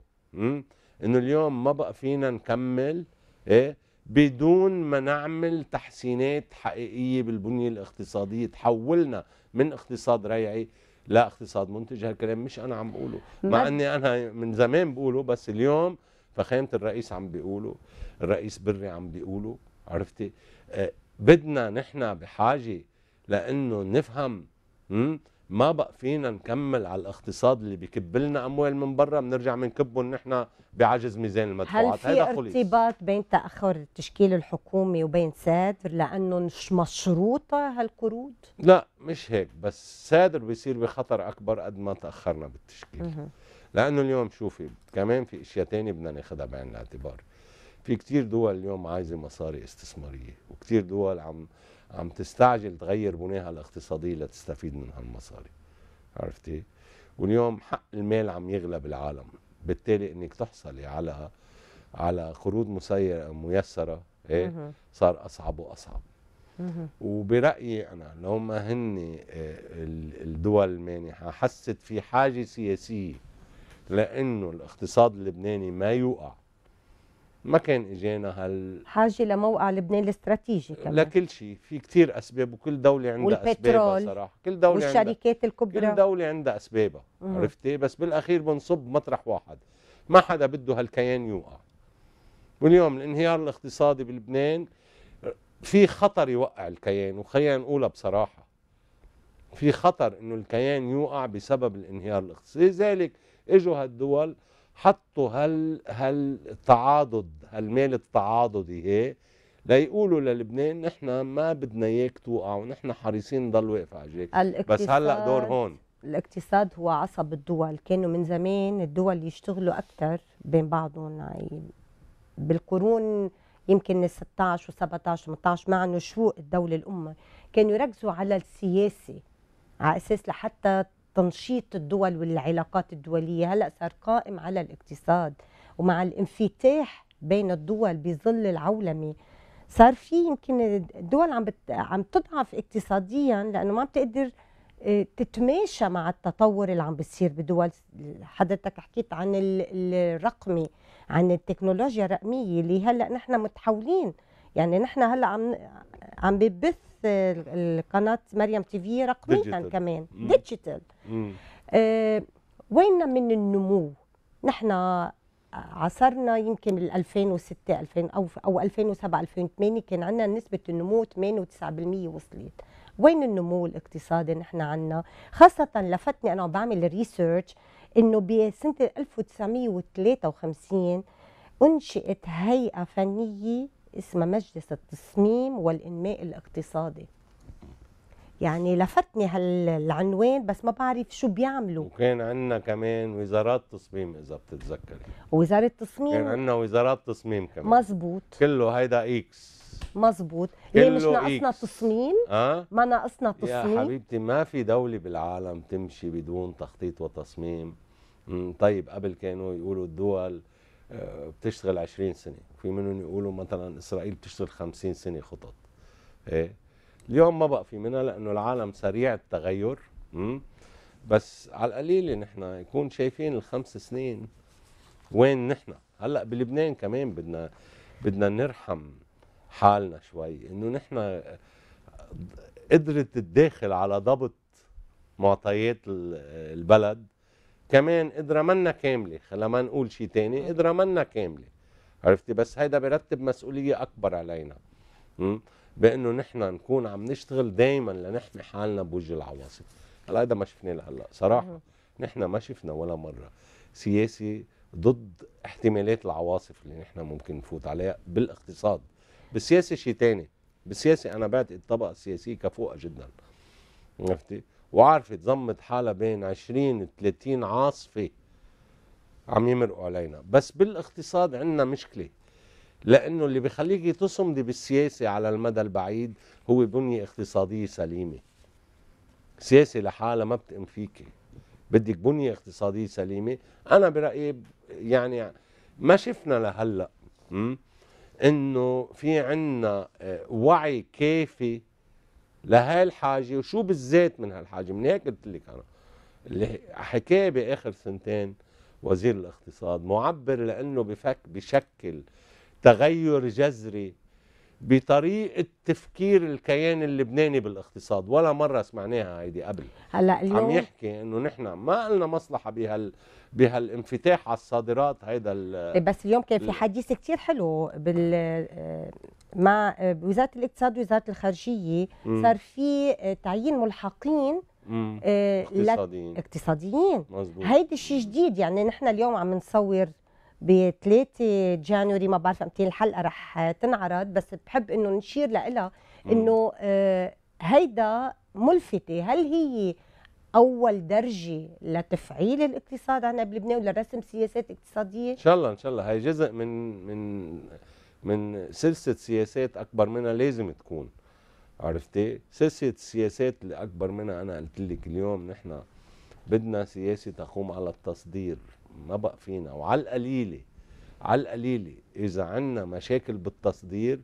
انه اليوم ما بقى فينا نكمل ايه بدون ما نعمل تحسينات حقيقيه بالبنيه الاقتصاديه تحولنا من اقتصاد ريعي لا اقتصاد منتج هالكلام مش انا عم بقوله مع اني انا من زمان بقوله بس اليوم فخامه الرئيس عم بيقوله الرئيس بري عم بيقوله عرفتي آه، بدنا نحن بحاجه لانه نفهم ما بقى فينا نكمل على الاقتصاد اللي بكب لنا اموال من برا بنرجع بنكبهم نحن بعجز ميزان المدفوعات هل في ارتباط بين تاخر التشكيل الحكومي وبين سادر لانه مش مشروطه هالقروض لا مش هيك بس سادر بيصير بخطر اكبر قد ما تاخرنا بالتشكيل لانه اليوم شوفي كمان في اشياء ثانيه بدنا ناخذها بعين الاعتبار في كثير دول اليوم عايزه مصاري استثماريه وكثير دول عم عم تستعجل تغير بنيها الاقتصادي لتستفيد من هالمصاري عرفتي واليوم حق المال عم يغلب العالم بالتالي انك تحصلي على على قروض مسير ميسره ايه صار اصعب واصعب وبرايي انا لو ما هن آه، الدول المانحه حست في حاجه سياسيه لانه الاقتصاد اللبناني ما يوقع ما كان اجانا هال حاجه لموقع لبنان الاستراتيجي كمان لكل شيء في كثير اسباب وكل دوله عندها اسبابها صراحه كل دوله والشركات الكبرى كل دوله عندها اسبابها عرفتي بس بالاخير بنصب مطرح واحد ما حدا بده هالكيان يوقع واليوم الانهيار الاقتصادي بلبنان في خطر يوقع الكيان وخلينا نقولها بصراحه في خطر انه الكيان يوقع بسبب الانهيار الاقتصادي لذلك اجوا هالدول حطوا هال هالتعاضد هالمال التعاضدي هي ليقولوا للبنان نحن ما بدنا اياك توقع ونحن حريصين نضل واقف عليك بس هلا دور هون الاقتصاد هو عصب الدول كانوا من زمان الدول يشتغلوا اكثر بين بعضهم يعني بالقرون يمكن 16 و17 18 مع نشوء الدوله الامه كانوا يركزوا على السياسه على اساس لحتى تنشيط الدول والعلاقات الدولية هلأ صار قائم على الاقتصاد ومع الانفتاح بين الدول بظل العولمة صار في يمكن الدول عم بت... عم تضعف اقتصاديا لانه ما عم تقدر آه، تتماشى مع التطور اللي عم بيصير بدول حضرتك حكيت عن الرقمي عن التكنولوجيا الرقميه اللي هلا نحن متحولين يعني نحن هلا عم عم ببث القناة مريم تي في رقميا كمان ديجيتال آه وين من النمو نحن عصرنا يمكن ال 2006 2000 او او 2007 2008 كان عندنا نسبه النمو 8 و9% وصلت وين النمو الاقتصادي نحن عندنا خاصه لفتني انا بعمل ريسيرش انه بسنه 1953 انشئت هيئه فنيه اسم مجلس التصميم والإنماء الاقتصادي يعني لفتني هالعنوان بس ما بعرف شو بيعملوا وكان عندنا كمان وزارات تصميم اذا بتتذكري وزاره تصميم كان عندنا وزارات تصميم كمان مزبوط كله هيدا اكس مزبوط ليه مش ناقصنا تصميم أه؟ ما ناقصنا تصميم يا حبيبتي ما في دولة بالعالم تمشي بدون تخطيط وتصميم طيب قبل كانوا يقولوا الدول آه، بتشتغل 20 سنه في منهم يقولوا مثلا اسرائيل بتشتغل 50 سنه خطط ايه اليوم ما بقى في منها لانه العالم سريع التغير م? بس على القليله نحن يكون شايفين الخمس سنين وين نحن هلا بلبنان كمان بدنا بدنا نرحم حالنا شوي انه نحن قدره الداخل على ضبط معطيات البلد كمان قدرة منا كاملة خلينا ما نقول شيء تاني قدرة منا كاملة عرفتي بس هيدا برتب مسؤولية أكبر علينا م? بأنه نحن نكون عم نشتغل دايما لنحمي حالنا بوجه العواصف هلا هيدا ما شفناه لهلا صراحة نحن ما شفنا ولا مرة سياسي ضد احتمالات العواصف اللي نحن ممكن نفوت عليها بالاقتصاد بالسياسه شيء تاني بالسياسه انا بعتقد الطبقه السياسيه كفوقة جدا عرفتي؟ وعرفت ضمت حالها بين 20 30 عاصفه عم يمرقوا علينا بس بالاقتصاد عندنا مشكله لانه اللي بخليك تصمدي بالسياسه على المدى البعيد هو بنيه اقتصاديه سليمه سياسه لحالها ما بتقم فيكي بدك بنيه اقتصاديه سليمه انا برايي يعني ما شفنا لهلا انه في عنا آه، وعي كافي لهاي الحاجه وشو بالذات من هالحاجه من هيك قلت لك انا اللي باخر سنتين وزير الاقتصاد معبر لانه بفك بشكل تغير جذري بطريقه تفكير الكيان اللبناني بالاقتصاد ولا مره سمعناها هيدي قبل هلا اليوم عم يحكي انه نحن ما لنا مصلحه بهال بهالانفتاح على الصادرات هيدا ال... إيه، بس اليوم كان في حديث كثير حلو بال مع وزاره الاقتصاد ووزاره الخارجيه صار في تعيين ملحقين إيه، اقتصاديين اقتصاديين هيدي شيء جديد يعني نحن اليوم عم نصور ب 3 جانوري ما بعرف امتى الحلقه رح تنعرض بس بحب انه نشير لها انه آه، هيدا ملفتة هل هي اول درجه لتفعيل الاقتصاد عندنا بلبنان ولا رسم سياسات اقتصاديه ان شاء الله ان شاء الله هي جزء من من من سلسله سياسات اكبر منها لازم تكون عرفتي سلسله السياسات اللي اكبر منها انا قلت لك اليوم نحن بدنا سياسه تقوم على التصدير ما بقى فينا وعلى القليله على القليله اذا عندنا مشاكل بالتصدير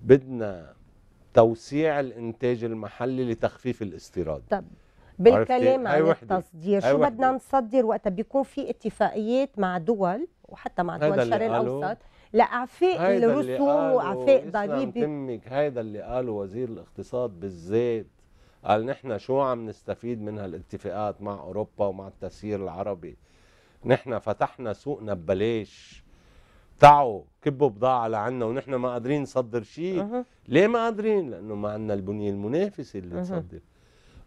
بدنا توسيع الانتاج المحلي لتخفيف الاستيراد طب إيه؟ بالكلام عن التصدير شو بدنا نصدر وقتها بيكون في اتفاقيات مع دول وحتى مع دول الشرق الاوسط لاعفاء الرسوم واعفاء ضريبه تمك هيدا اللي قاله وزير الاقتصاد بالذات قال نحن شو عم نستفيد من هالاتفاقات مع اوروبا ومع التسيير العربي نحن فتحنا سوقنا ببلاش تعوا كبوا بضاعة لعنا ونحن ما قادرين نصدر شيء أه. ليه ما قادرين لأنه ما عندنا البنية المنافسة اللي أه. تصدر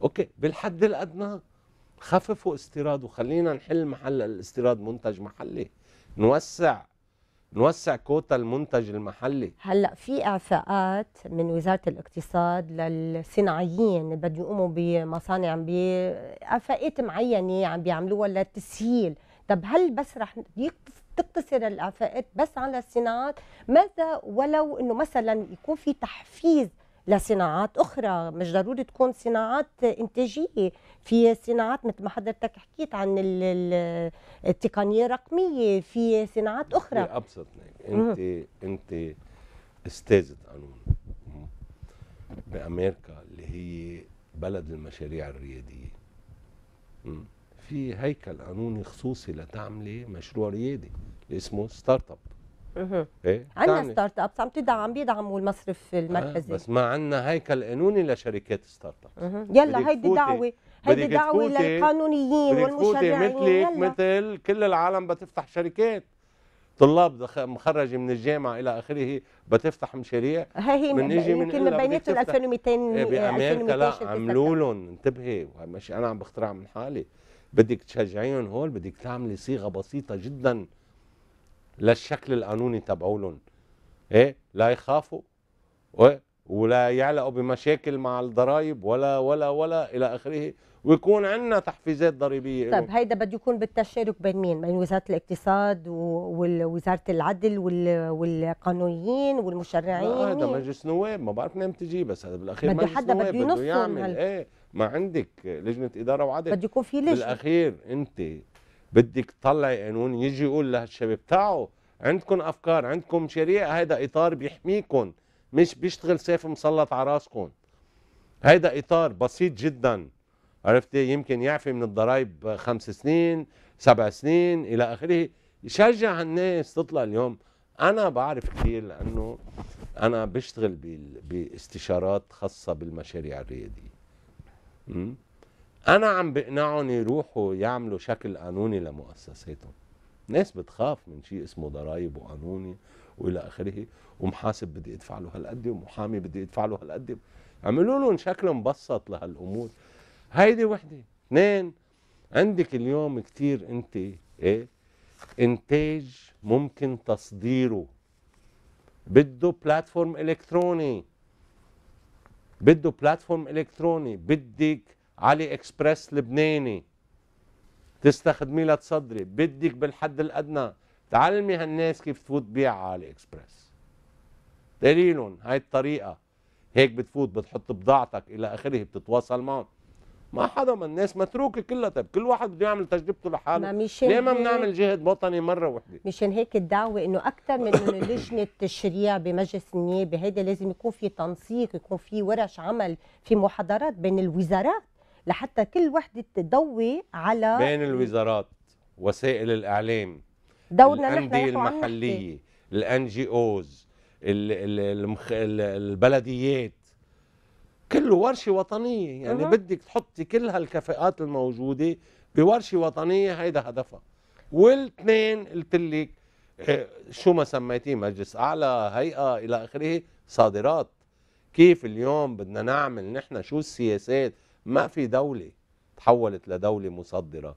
أوكي بالحد الأدنى خففوا استيراد وخلينا نحل محل الاستيراد منتج محلي نوسع نوسع كوتا المنتج المحلي هلا في اعفاءات من وزاره الاقتصاد للصناعيين بده يقوموا بمصانع باعفاءات معينه عم بيعملوها للتسهيل طب هل بس رح تقتصر الاعفاءات بس على الصناعات ماذا ولو انه مثلا يكون في تحفيز لصناعات اخرى مش ضروري تكون صناعات انتاجيه في صناعات مثل ما حضرتك حكيت عن التقنيه الرقميه في صناعات اخرى ابسط انت انت استاذه قانون بامريكا اللي هي بلد المشاريع الرياديه في هيكل قانوني خصوصي لدعم لمشروع ريادي اللي اسمه ستارت اب ايه عندنا يعني ستارت ابس عم تدعم بيدعموا المصرف المركزي آه بس ما عندنا هيكل قانوني لشركات ستارت اب يلا هيدي دعوه هيدي دعوه للقانونيين والمشرعين مثلك مثل كل العالم بتفتح شركات طلاب مخرج من الجامعه الى اخره بتفتح مشاريع هي من من يمكن من بيناتهم 2200 إيه، بامريكا لا عملوا لهم انتبهي مش انا عم بخترع من حالي بدك تشجعيهم هول بدك تعملي صيغه بسيطه جدا للشكل القانوني تبعولن ايه لا يخافوا إيه؟ ولا يعلقوا بمشاكل مع الضرائب ولا ولا ولا الى اخره ويكون عندنا تحفيزات ضريبيه طيب هيدا بده يكون بالتشارك بين مين؟ بين وزاره الاقتصاد ووزاره العدل والقانونيين والمشرعين هذا مجلس نواب ما بعرف منين بتجي بس هذا بالاخير مجلس حدا نواب بده يعمل هل... ايه ما عندك لجنه اداره وعدل بده يكون في لجنه بالاخير انت بدك تطلعي قانون يجي يقول لهالشباب تعوا عندكم افكار عندكم مشاريع هذا اطار بيحميكم مش بيشتغل سيف مسلط على راسكم هذا اطار بسيط جدا عرفتي يمكن يعفي من الضرائب خمس سنين سبع سنين الى اخره يشجع الناس تطلع اليوم انا بعرف كثير لانه انا بشتغل باستشارات خاصه بالمشاريع الرياديه انا عم بقنعهم يروحوا يعملوا شكل قانوني لمؤسساتهم ناس بتخاف من شيء اسمه ضرائب وقانوني والى اخره ومحاسب بدي ادفع له هالقد ومحامي بدي ادفع له هالقد عملوا لهم شكل مبسط لهالامور هيدي وحده اثنين عندك اليوم كثير انت ايه انتاج ممكن تصديره بده بلاتفورم الكتروني بده بلاتفورم الكتروني بدك علي اكسبرس لبناني تستخدميه لتصدري بدك بالحد الادنى تعلمي هالناس كيف تفوت بيع على اكسبرس تقولي لهم هاي الطريقه هيك بتفوت بتحط بضاعتك الى اخره بتتواصل معهم ما حدا من الناس متروكه كلها طب كل واحد بده يعمل تجربته لحاله ليه ما بنعمل جهد وطني مره وحده مشان هيك الدعوه انه اكثر من انه لجنه تشريع بمجلس النيابه هيدا لازم يكون في تنسيق يكون في ورش عمل في محاضرات بين الوزارات لحتى كل وحده تضوي على بين الوزارات وسائل الاعلام دورنا نحن المحليه الان جي اوز البلديات كله ورشه وطنيه يعني أه. بدك تحطي كل هالكفاءات الموجوده بورشه وطنيه هيدا هدفها والاثنين قلت لك آه، شو ما سميتيه مجلس اعلى هيئه الى اخره صادرات كيف اليوم بدنا نعمل نحن شو السياسات ما في دوله تحولت لدوله مصدره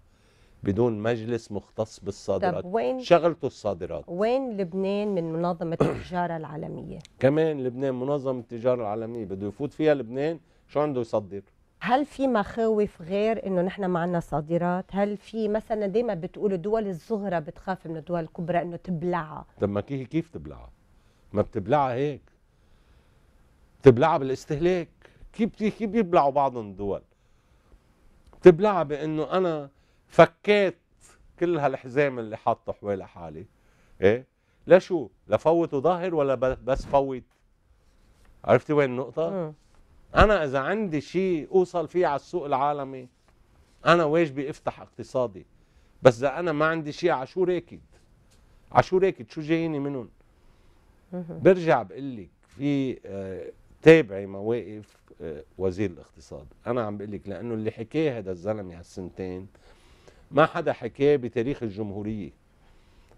بدون مجلس مختص بالصادرات وين شغلته الصادرات وين لبنان من منظمه التجاره العالميه كمان لبنان منظمه التجاره العالميه بده يفوت فيها لبنان شو عنده يصدر هل في مخاوف غير انه نحن ما عندنا صادرات هل في مثلا دائما بتقولوا الدول الصغرى بتخاف من الدول الكبرى انه تبلعها طب ما كيف كيف تبلعها ما بتبلعها هيك بتبلعها بالاستهلاك كيف كيف بيبلعوا بعضهم الدول بتبلعها بانه انا فكيت كل هالحزام اللي حاطه حوالي حالي ايه لا شو وظهر ولا بس فوت عرفتي وين النقطة؟ م. آه. أنا إذا عندي شيء أوصل فيه على السوق العالمي أنا واجبي أفتح اقتصادي بس إذا أنا ما عندي شيء عشو راكد عشو راكد شو جاييني منهم؟ برجع بقول لك في آه تابعي مواقف آه وزير الاقتصاد أنا عم بقول لك لأنه اللي حكاه هذا الزلمة هالسنتين ما حدا حكاه بتاريخ الجمهورية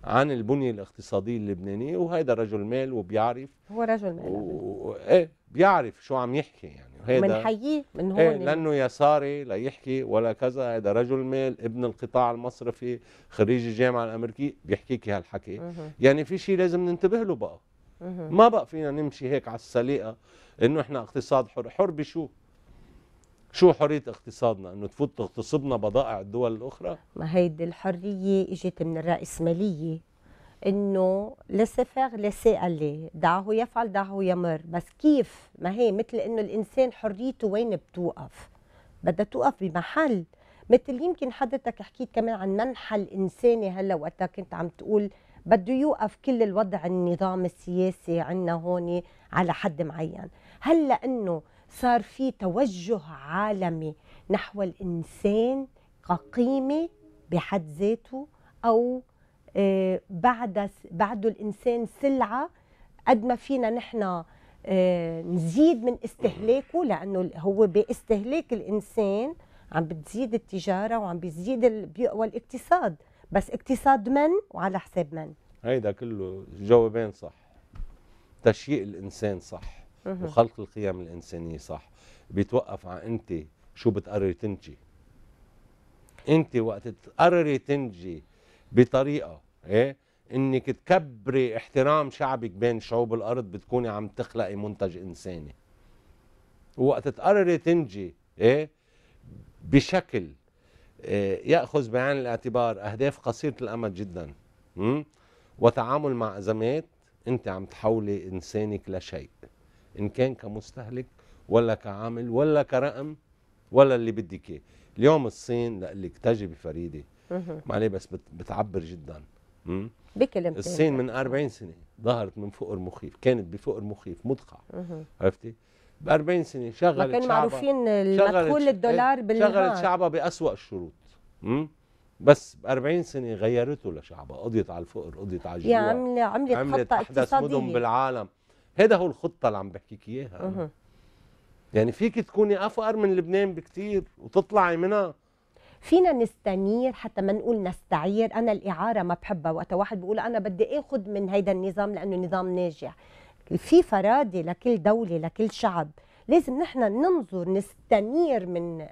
عن البنية الاقتصادية اللبنانية وهذا رجل مال وبيعرف هو رجل مال و... ايه بيعرف شو عم يحكي يعني هيدا بنحييه من إيه، هون ايه لانه يساري لا يحكي ولا كذا هذا رجل مال ابن القطاع المصرفي خريج الجامعة الأمريكية بيحكيك هالحكي يعني في شيء لازم ننتبه له بقى ما بقى فينا نمشي هيك على السليقة انه احنا اقتصاد حر حر بشو شو حريه اقتصادنا انه تفوت تغتصبنا بضائع الدول الاخرى ما هيدي الحريه اجت من الرأسماليه انه لا لسالي دعه يفعل دعه يمر بس كيف ما هي مثل انه الانسان حريته وين بتوقف بدها توقف بمحل مثل يمكن حضرتك حكيت كمان عن منحى الانساني هلا وقتها كنت عم تقول بده يوقف كل الوضع النظام السياسي عندنا هون على حد معين هلا انه صار في توجه عالمي نحو الإنسان كقيمة بحد ذاته أو آه، بعد بعده الإنسان سلعة قد ما فينا نحن آه، نزيد من استهلاكه لأنه هو باستهلاك الإنسان عم بتزيد التجارة وعم بيزيد بيقوى الاقتصاد بس اقتصاد من وعلى حساب من هيدا كله جوابين صح تشيء الإنسان صح وخلق القيم الانسانيه صح بيتوقف على انت شو بتقرري تنجي انت وقت تقرري تنجي بطريقه ايه انك تكبري احترام شعبك بين شعوب الارض بتكوني عم تخلقي منتج انساني وقت تقرري تنجي ايه بشكل إيه ياخذ بعين الاعتبار اهداف قصيره الامد جدا وتعامل مع ازمات انت عم تحولي انسانك لشيء ان كان كمستهلك ولا كعامل ولا كرقم ولا اللي بدك اياه اليوم الصين لك تجربه فريده معليه بس بتعبر جدا بكلمتين الصين من 40 سنه ظهرت من فقر مخيف كانت بفقر مخيف مدقع عرفتي ب 40 سنه شغلت ما كانوا معروفين المدخول الدولار إيه؟ بالنهار شغلت شعبها باسوا الشروط امم بس ب 40 سنه غيرته لشعبها قضيت على الفقر قضيت على الجوع يا عملت, عملت خطه اقتصاديه احدث مدن بالعالم هذا هو الخطه اللي عم بحكيك اياها يعني فيك تكوني افقر من لبنان بكثير وتطلعي منها فينا نستنير حتى ما نقول نستعير انا الاعاره ما بحبها وقت واحد بيقول انا بدي اخذ من هيدا النظام لانه نظام ناجح في فرادة لكل دولة لكل شعب لازم نحن ننظر نستنير من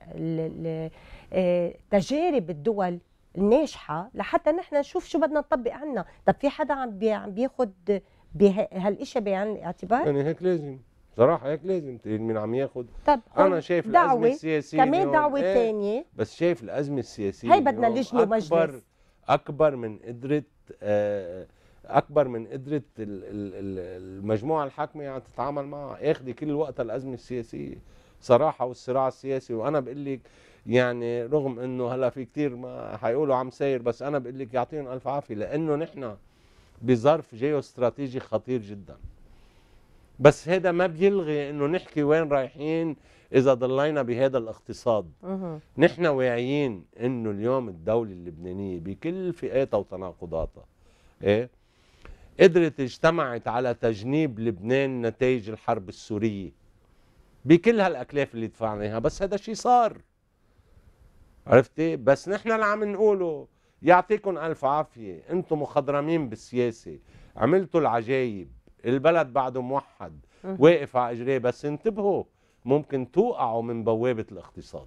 آه، تجارب الدول الناجحة لحتى نحن نشوف شو بدنا نطبق عنا طب في حدا عم بياخد هالإشي بعين الاعتبار؟ يعني هيك لازم صراحة هيك لازم مين عم ياخذ طب أنا شايف دعوة الأزمة السياسية كمان دعوة ثانية ايه بس شايف الأزمة السياسية هي بدنا لجنة ومجلس أكبر أكبر من قدرة آه، اكبر من قدره المجموعه الحاكمه يعني تتعامل معها اخذي كل وقتها الازمه السياسيه صراحه والصراع السياسي وانا بقول لك يعني رغم انه هلا في كثير ما حيقولوا عم ساير بس انا بقول لك يعطيهم الف عافيه لانه نحن بظرف جيوستراتيجي خطير جدا بس هذا ما بيلغي انه نحكي وين رايحين اذا ضلينا بهذا الاقتصاد نحن واعيين انه اليوم الدوله اللبنانيه بكل فئاتها وتناقضاتها ايه قدرت اجتمعت على تجنيب لبنان نتائج الحرب السوريه بكل هالاكلاف اللي دفعناها بس هذا شيء صار عرفتي بس نحن اللي عم نقوله يعطيكم ألف عافية أنتم مخضرمين بالسياسة عملتوا العجايب البلد بعده موحد واقف على اجريه بس انتبهوا ممكن توقعوا من بوابه الاقتصاد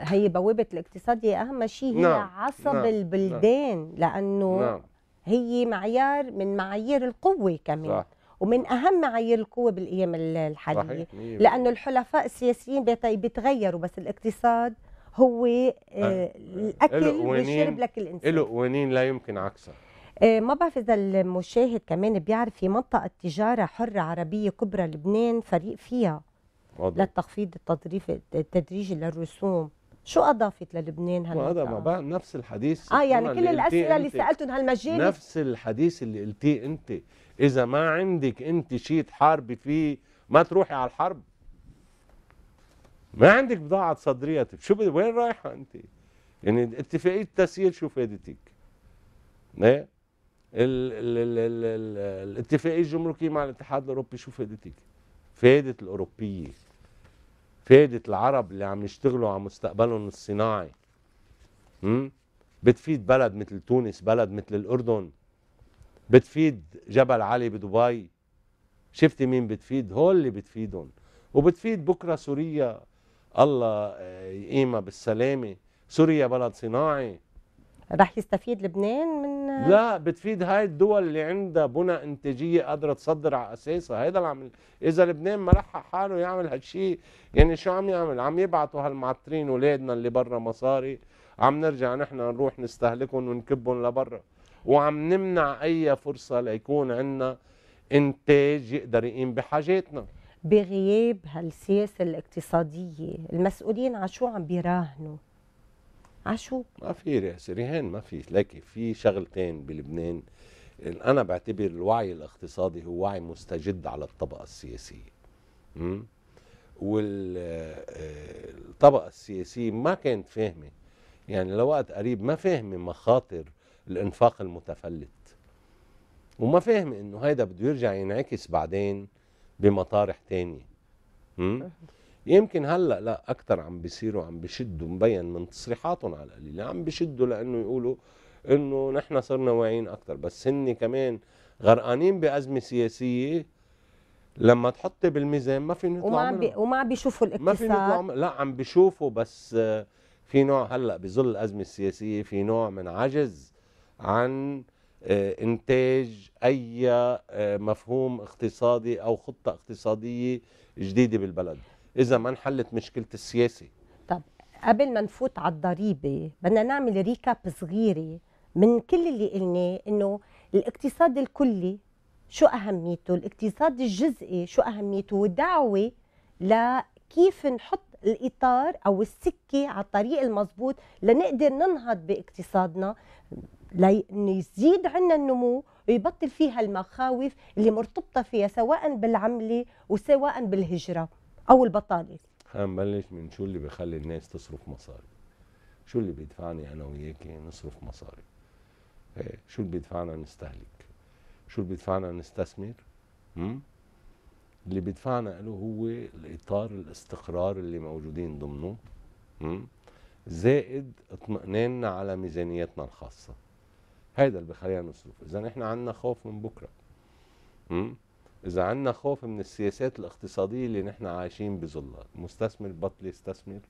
هي بوابه الاقتصاد هي اهم شيء هي نعم. عصب نعم. البلدان نعم. لانه نعم. هي معيار من معايير القوه كمان صح. ومن اهم معايير القوه بالايام الحاليه لانه الحلفاء السياسيين بيتغيروا بس الاقتصاد هو آه، الاكل والشرب لك الانسان له قوانين لا يمكن عكسها آه، ما بعرف اذا المشاهد كمان بيعرف في منطقه تجاره حره عربيه كبرى لبنان فريق فيها واضح. للتخفيض التضريف التدريجي للرسوم شو اضافت للبنان هالمنطقه؟ هذا ما بقى نفس الحديث اه يعني كل الاسئله اللي سالتهم هالمجال نفس الحديث اللي قلتيه انت اذا ما عندك انت شيء تحاربي فيه ما تروحي على الحرب ما عندك بضاعه تصدريها طيب شو وين رايحه انت؟ يعني اتفاقيه التسيير شو فادتك؟ ايه ال ال ال ال ال الاتفاقيه الجمركيه مع الاتحاد الاوروبي شو فادتك؟ فادت الاوروبيه فادت العرب اللي عم يشتغلوا على مستقبلهم الصناعي امم بتفيد بلد مثل تونس بلد مثل الاردن بتفيد جبل علي بدبي شفتي مين بتفيد هول اللي بتفيدهم وبتفيد بكره سوريا الله آه، يقيمها بالسلامه سوريا بلد صناعي رح يستفيد لبنان من لا بتفيد هاي الدول اللي عندها بنى انتاجيه قادره تصدر على اساسها هيدا اللي عم اذا لبنان ما لحق حاله يعمل هالشيء يعني شو عم يعمل عم يبعتوا هالمعطرين اولادنا اللي برا مصاري عم نرجع نحن نروح نستهلكهم ونكبهم لبرا وعم نمنع اي فرصه ليكون عندنا انتاج يقدر يقيم بحاجاتنا بغياب هالسياسه الاقتصاديه المسؤولين على شو عم بيراهنوا على شو ما في رهان ما في لكن في شغلتين بلبنان انا بعتبر الوعي الاقتصادي هو وعي مستجد على الطبقه السياسيه امم والطبقه آه، السياسيه ما كانت فاهمه يعني لوقت قريب ما فاهمه مخاطر الانفاق المتفلت وما فاهمه انه هيدا بده يرجع ينعكس بعدين بمطارح تانية م? يمكن هلا لا اكثر عم بيصيروا عم بشدوا مبين من تصريحاتهم على القليل عم بشدوا لانه يقولوا انه نحن صرنا واعيين اكثر بس هن كمان غرقانين بازمه سياسيه لما تحطي بالميزان ما في يطلعوا وما عم بي... وما بيشوفوا الاقتصاد ما فين يطلعوا لا عم بيشوفوا بس في نوع هلا بظل الازمه السياسيه في نوع من عجز عن آه، انتاج اي آه، مفهوم اقتصادي او خطه اقتصاديه جديده بالبلد اذا ما انحلت مشكله السياسه طب قبل ما نفوت على الضريبه بدنا نعمل ريكاب صغيره من كل اللي قلناه انه الاقتصاد الكلي شو اهميته الاقتصاد الجزئي شو اهميته ودعوه لكيف نحط الاطار او السكه على الطريق المضبوط لنقدر ننهض باقتصادنا لأنه يزيد عنا النمو ويبطل فيها المخاوف اللي مرتبطه فيها سواء بالعمله وسواء بالهجره او البطاله. خلينا نبلش من شو اللي بخلي الناس تصرف مصاري؟ شو اللي بيدفعني انا وياكي نصرف مصاري؟ ايه شو اللي بيدفعنا نستهلك؟ شو اللي بيدفعنا نستثمر؟ امم اللي بيدفعنا له هو الاطار الاستقرار اللي موجودين ضمنه امم زائد اطمئناننا على ميزانيتنا الخاصه. هذا اللي بيخلينا نصرف اذا احنا عندنا خوف من بكره امم اذا عندنا خوف من السياسات الاقتصاديه اللي نحن عايشين بظلها المستثمر بطل يستثمر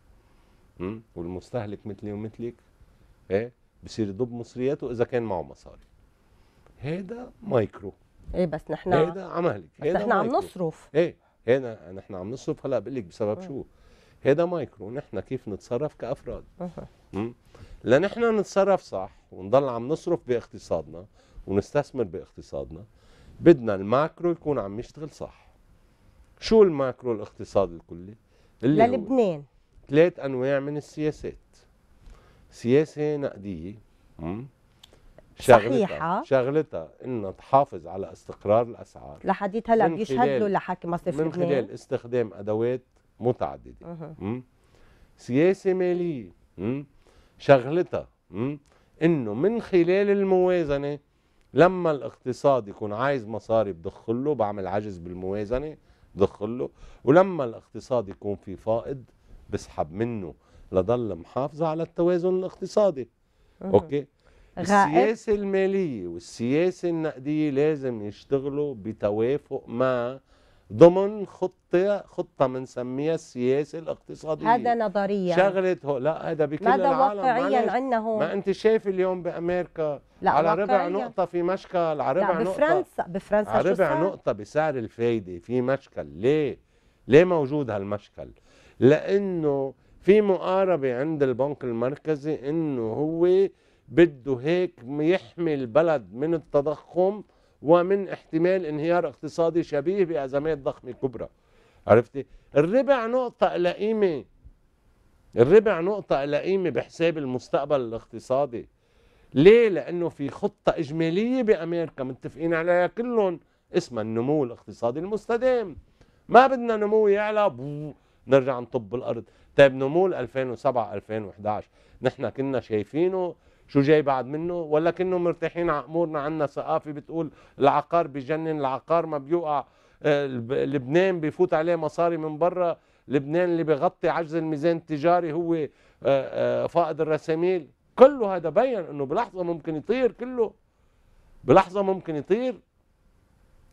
امم والمستهلك مثلي ومثلك ايه بصير يضب مصرياته اذا كان معه مصاري هيدا مايكرو ايه بس نحن هيدا عم بس نحن عم نصرف ايه هنا نحن عم نصرف هلا بقول لك بسبب شو هيدا مايكرو نحن كيف نتصرف كافراد لنحن نتصرف صح ونضل عم نصرف باقتصادنا ونستثمر باقتصادنا بدنا الماكرو يكون عم يشتغل صح شو الماكرو الاقتصاد الكلي اللي للبنان ثلاث انواع من السياسات سياسه نقديه صحيحة. شغلتها انها تحافظ على استقرار الاسعار لحديت هلا بيشهد له لحكي مصرف من خلال لبنان. استخدام ادوات متعدده سياسه ماليه شغلتها انه من خلال الموازنه لما الاقتصاد يكون عايز مصاري بدخله بعمل عجز بالموازنه بدخله ولما الاقتصاد يكون في فائض بسحب منه لضل محافظه على التوازن الاقتصادي اوكي السياسه الماليه والسياسه النقديه لازم يشتغلوا بتوافق مع ضمن خطه خطه بنسميها السياسه الاقتصاديه هذا نظريا شغلت هو لا هذا بكل ماذا العالم واقعيا عندنا هون ما انت شايف اليوم بامريكا لا على ربع نقطه في مشكل على ربع لا بفرنسا نقطة بفرنسا على ربع نقطه بسعر الفايده في مشكل ليه ليه موجود هالمشكل لانه في مقاربه عند البنك المركزي انه هو بده هيك يحمي البلد من التضخم ومن احتمال انهيار اقتصادي شبيه بأزمات ضخمه كبرى عرفتي الربع نقطة قلقيمة الربع نقطة قلقيمة بحساب المستقبل الاقتصادي ليه؟ لأنه في خطة إجمالية بأمريكا متفقين عليها كلهم اسمها النمو الاقتصادي المستدام ما بدنا نمو يعلى نرجع نطب الأرض طيب نمو 2007 2011 نحن كنا شايفينه شو جاي بعد منه ولكنه مرتاحين على امورنا عندنا ثقافه بتقول العقار بجنن العقار ما بيوقع آه، لبنان بيفوت عليه مصاري من برا لبنان اللي بيغطي عجز الميزان التجاري هو آه، آه، فائض الرساميل كله هذا بين انه بلحظه ممكن يطير كله بلحظه ممكن يطير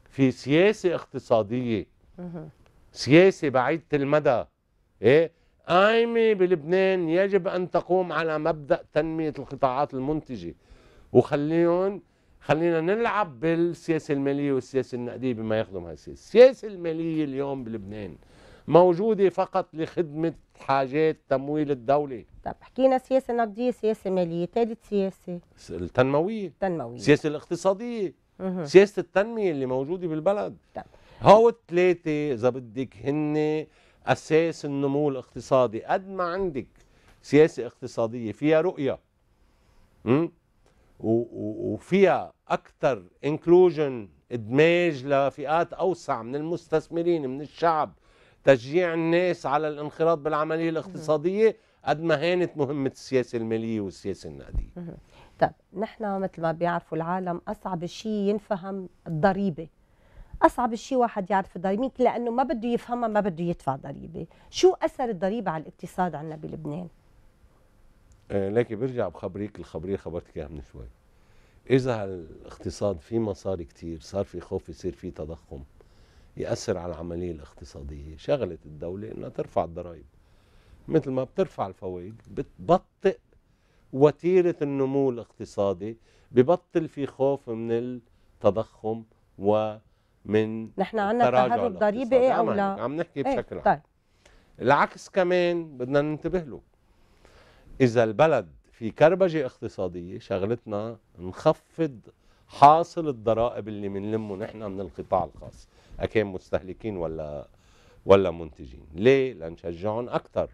في سياسه اقتصاديه سياسه بعيده المدى ايه قايمة بلبنان يجب أن تقوم على مبدأ تنمية القطاعات المنتجة وخليهم خلينا نلعب بالسياسة المالية والسياسة النقدية بما يخدم هذه السياسة السياسة المالية اليوم بلبنان موجودة فقط لخدمة حاجات تمويل الدولة طب حكينا سياسة نقدية سياسة مالية ثالث سياسة التنموية التنموية السياسة الاقتصادية مه. سياسة التنمية اللي موجودة بالبلد طب هو الثلاثة إذا بدك هن أساس النمو الاقتصادي قد ما عندك سياسة اقتصادية فيها رؤية وفيها أكثر انكلوجن إدماج لفئات أوسع من المستثمرين من الشعب تشجيع الناس على الانخراط بالعملية الاقتصادية قد ما هانت مهمة السياسة المالية والسياسة النقدية طيب نحن مثل ما بيعرفوا العالم أصعب شيء ينفهم الضريبة اصعب شيء واحد يعرف الضريبه لانه ما بده يفهمها ما بده يدفع ضريبه شو اثر الضريبه على الاقتصاد عندنا بلبنان آه لكن برجع بخبريك الخبريه خبرتك اياها من شوي اذا الاقتصاد في مصاري كتير صار في خوف يصير في تضخم ياثر على العمليه الاقتصاديه شغله الدوله انها ترفع الضرائب مثل ما بترفع الفوائد بتبطئ وتيره النمو الاقتصادي ببطل في خوف من التضخم و من نحن عندنا تهرب الضريبه ايه او لا عم نحكي إيه، بشكل ايه؟ عام طيب. العكس كمان بدنا ننتبه له اذا البلد في كربجه اقتصاديه شغلتنا نخفض حاصل الضرائب اللي بنلمه نحن من القطاع الخاص اكان مستهلكين ولا ولا منتجين ليه لنشجعهم اكثر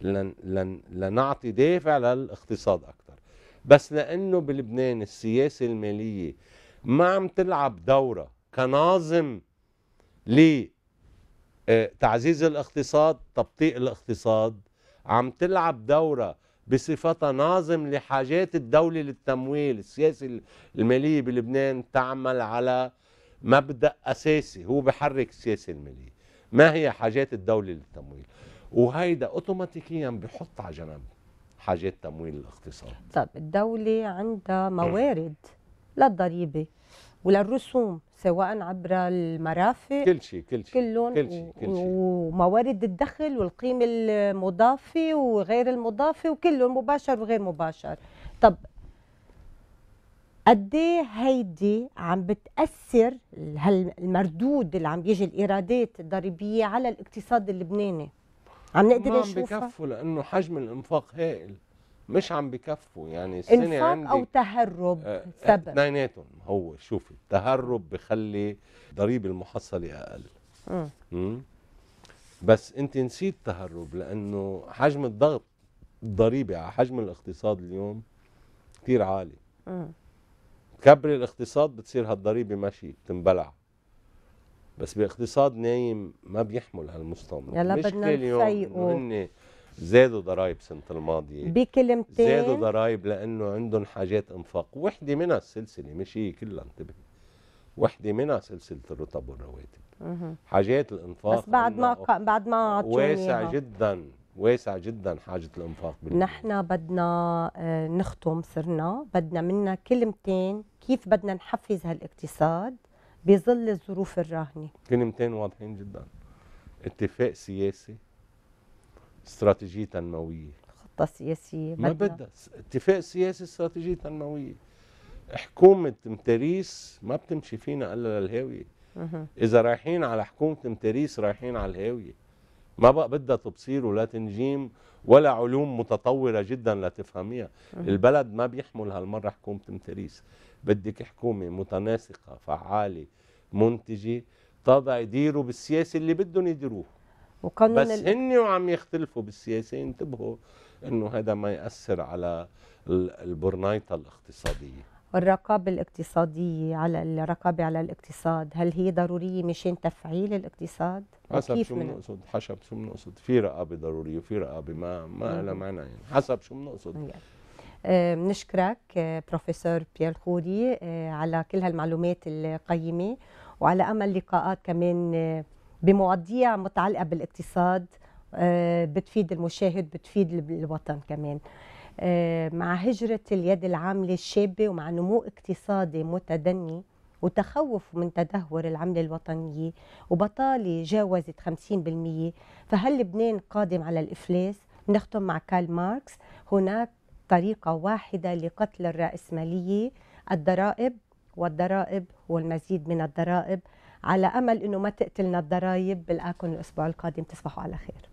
لن لن لنعطي دافع للاقتصاد اكثر بس لانه بلبنان السياسه الماليه ما عم تلعب دوره كناظم لتعزيز آه، الاقتصاد تبطيء الاقتصاد عم تلعب دوره بصفتها ناظم لحاجات الدولة للتمويل السياسة المالية بلبنان تعمل على مبدأ أساسي هو بحرك السياسة المالية ما هي حاجات الدولة للتمويل وهيدا اوتوماتيكيا بحط على جنب حاجات تمويل الاقتصاد طب الدولة عندها موارد للضريبة وللرسوم سواء عبر المرافق كل شيء كل شيء كلهم كل شيء كل شيء وموارد الدخل والقيمه المضافه وغير المضافه وكله مباشر وغير مباشر طب قد إيه هيدي عم بتاثر هالمردود اللي عم بيجي الايرادات الضريبيه على الاقتصاد اللبناني عم نقدر نشوفها ما بكفوا لانه حجم الانفاق هائل مش عم بكفوا يعني السنه عندي او تهرب آه،, آه سبب اثنيناتهم هو شوفي التهرب بخلي ضريب المحصله اقل آه. م. م. بس انت نسيت تهرب لانه حجم الضغط الضريبي يعني على حجم الاقتصاد اليوم كثير عالي م. آه. كبر الاقتصاد بتصير هالضريبه ماشي بتنبلع بس باقتصاد نايم ما بيحمل هالمستعمرات يلا بدنا نفيقه زادوا ضرائب سنه الماضيه بكلمتين زادوا ضرائب لانه عندهم حاجات انفاق وحده منها السلسله مش هي كلها انتبه وحده منها سلسله الرطب والرواتب حاجات الانفاق بس بعد ما ق... بعد ما واسع جدا واسع جدا حاجه الانفاق بالنسبة. نحن بدنا آه، نختم سرنا بدنا منا كلمتين كيف بدنا نحفز هالاقتصاد بظل الظروف الراهنه كلمتين واضحين جدا اتفاق سياسي استراتيجيه تنمويه خطه سياسيه ما بدها اتفاق سياسي استراتيجيه تنمويه حكومه متريس ما بتمشي فينا الا للهاويه اذا رايحين على حكومه متريس رايحين على الهاويه ما بقى بدها تبصير ولا تنجيم ولا علوم متطوره جدا لتفهميها البلد ما بيحمل هالمره حكومه متريس بدك حكومه متناسقه فعاله منتجه تضع يديروا بالسياسه اللي بدهم يديروه وقانون بس ال... هن وعم يختلفوا بالسياسه ينتبهوا انه هذا ما ياثر على البرنيطه الاقتصاديه الرقابة الاقتصادية على الرقابة على الاقتصاد هل هي ضرورية مشان تفعيل الاقتصاد؟ حسب شو بنقصد حسب شو بنقصد في رقابة ضرورية وفي رقابة ما ما لها معنى يعني حسب شو بنقصد آه، بنشكرك آه بروفيسور بيير خوري آه على كل هالمعلومات القيمة وعلى أمل لقاءات كمان آه بمواضيع متعلقه بالاقتصاد آه، بتفيد المشاهد بتفيد الوطن كمان آه، مع هجرة اليد العاملة الشابة ومع نمو اقتصادي متدني وتخوف من تدهور العملة الوطنية وبطالة جاوزت 50% فهل لبنان قادم على الإفلاس؟ نختم مع كارل ماركس هناك طريقة واحدة لقتل الرأسمالية الضرائب والضرائب والمزيد من الضرائب على امل انه ما تقتلنا الضرايب بلقاكم الاسبوع القادم تصبحوا على خير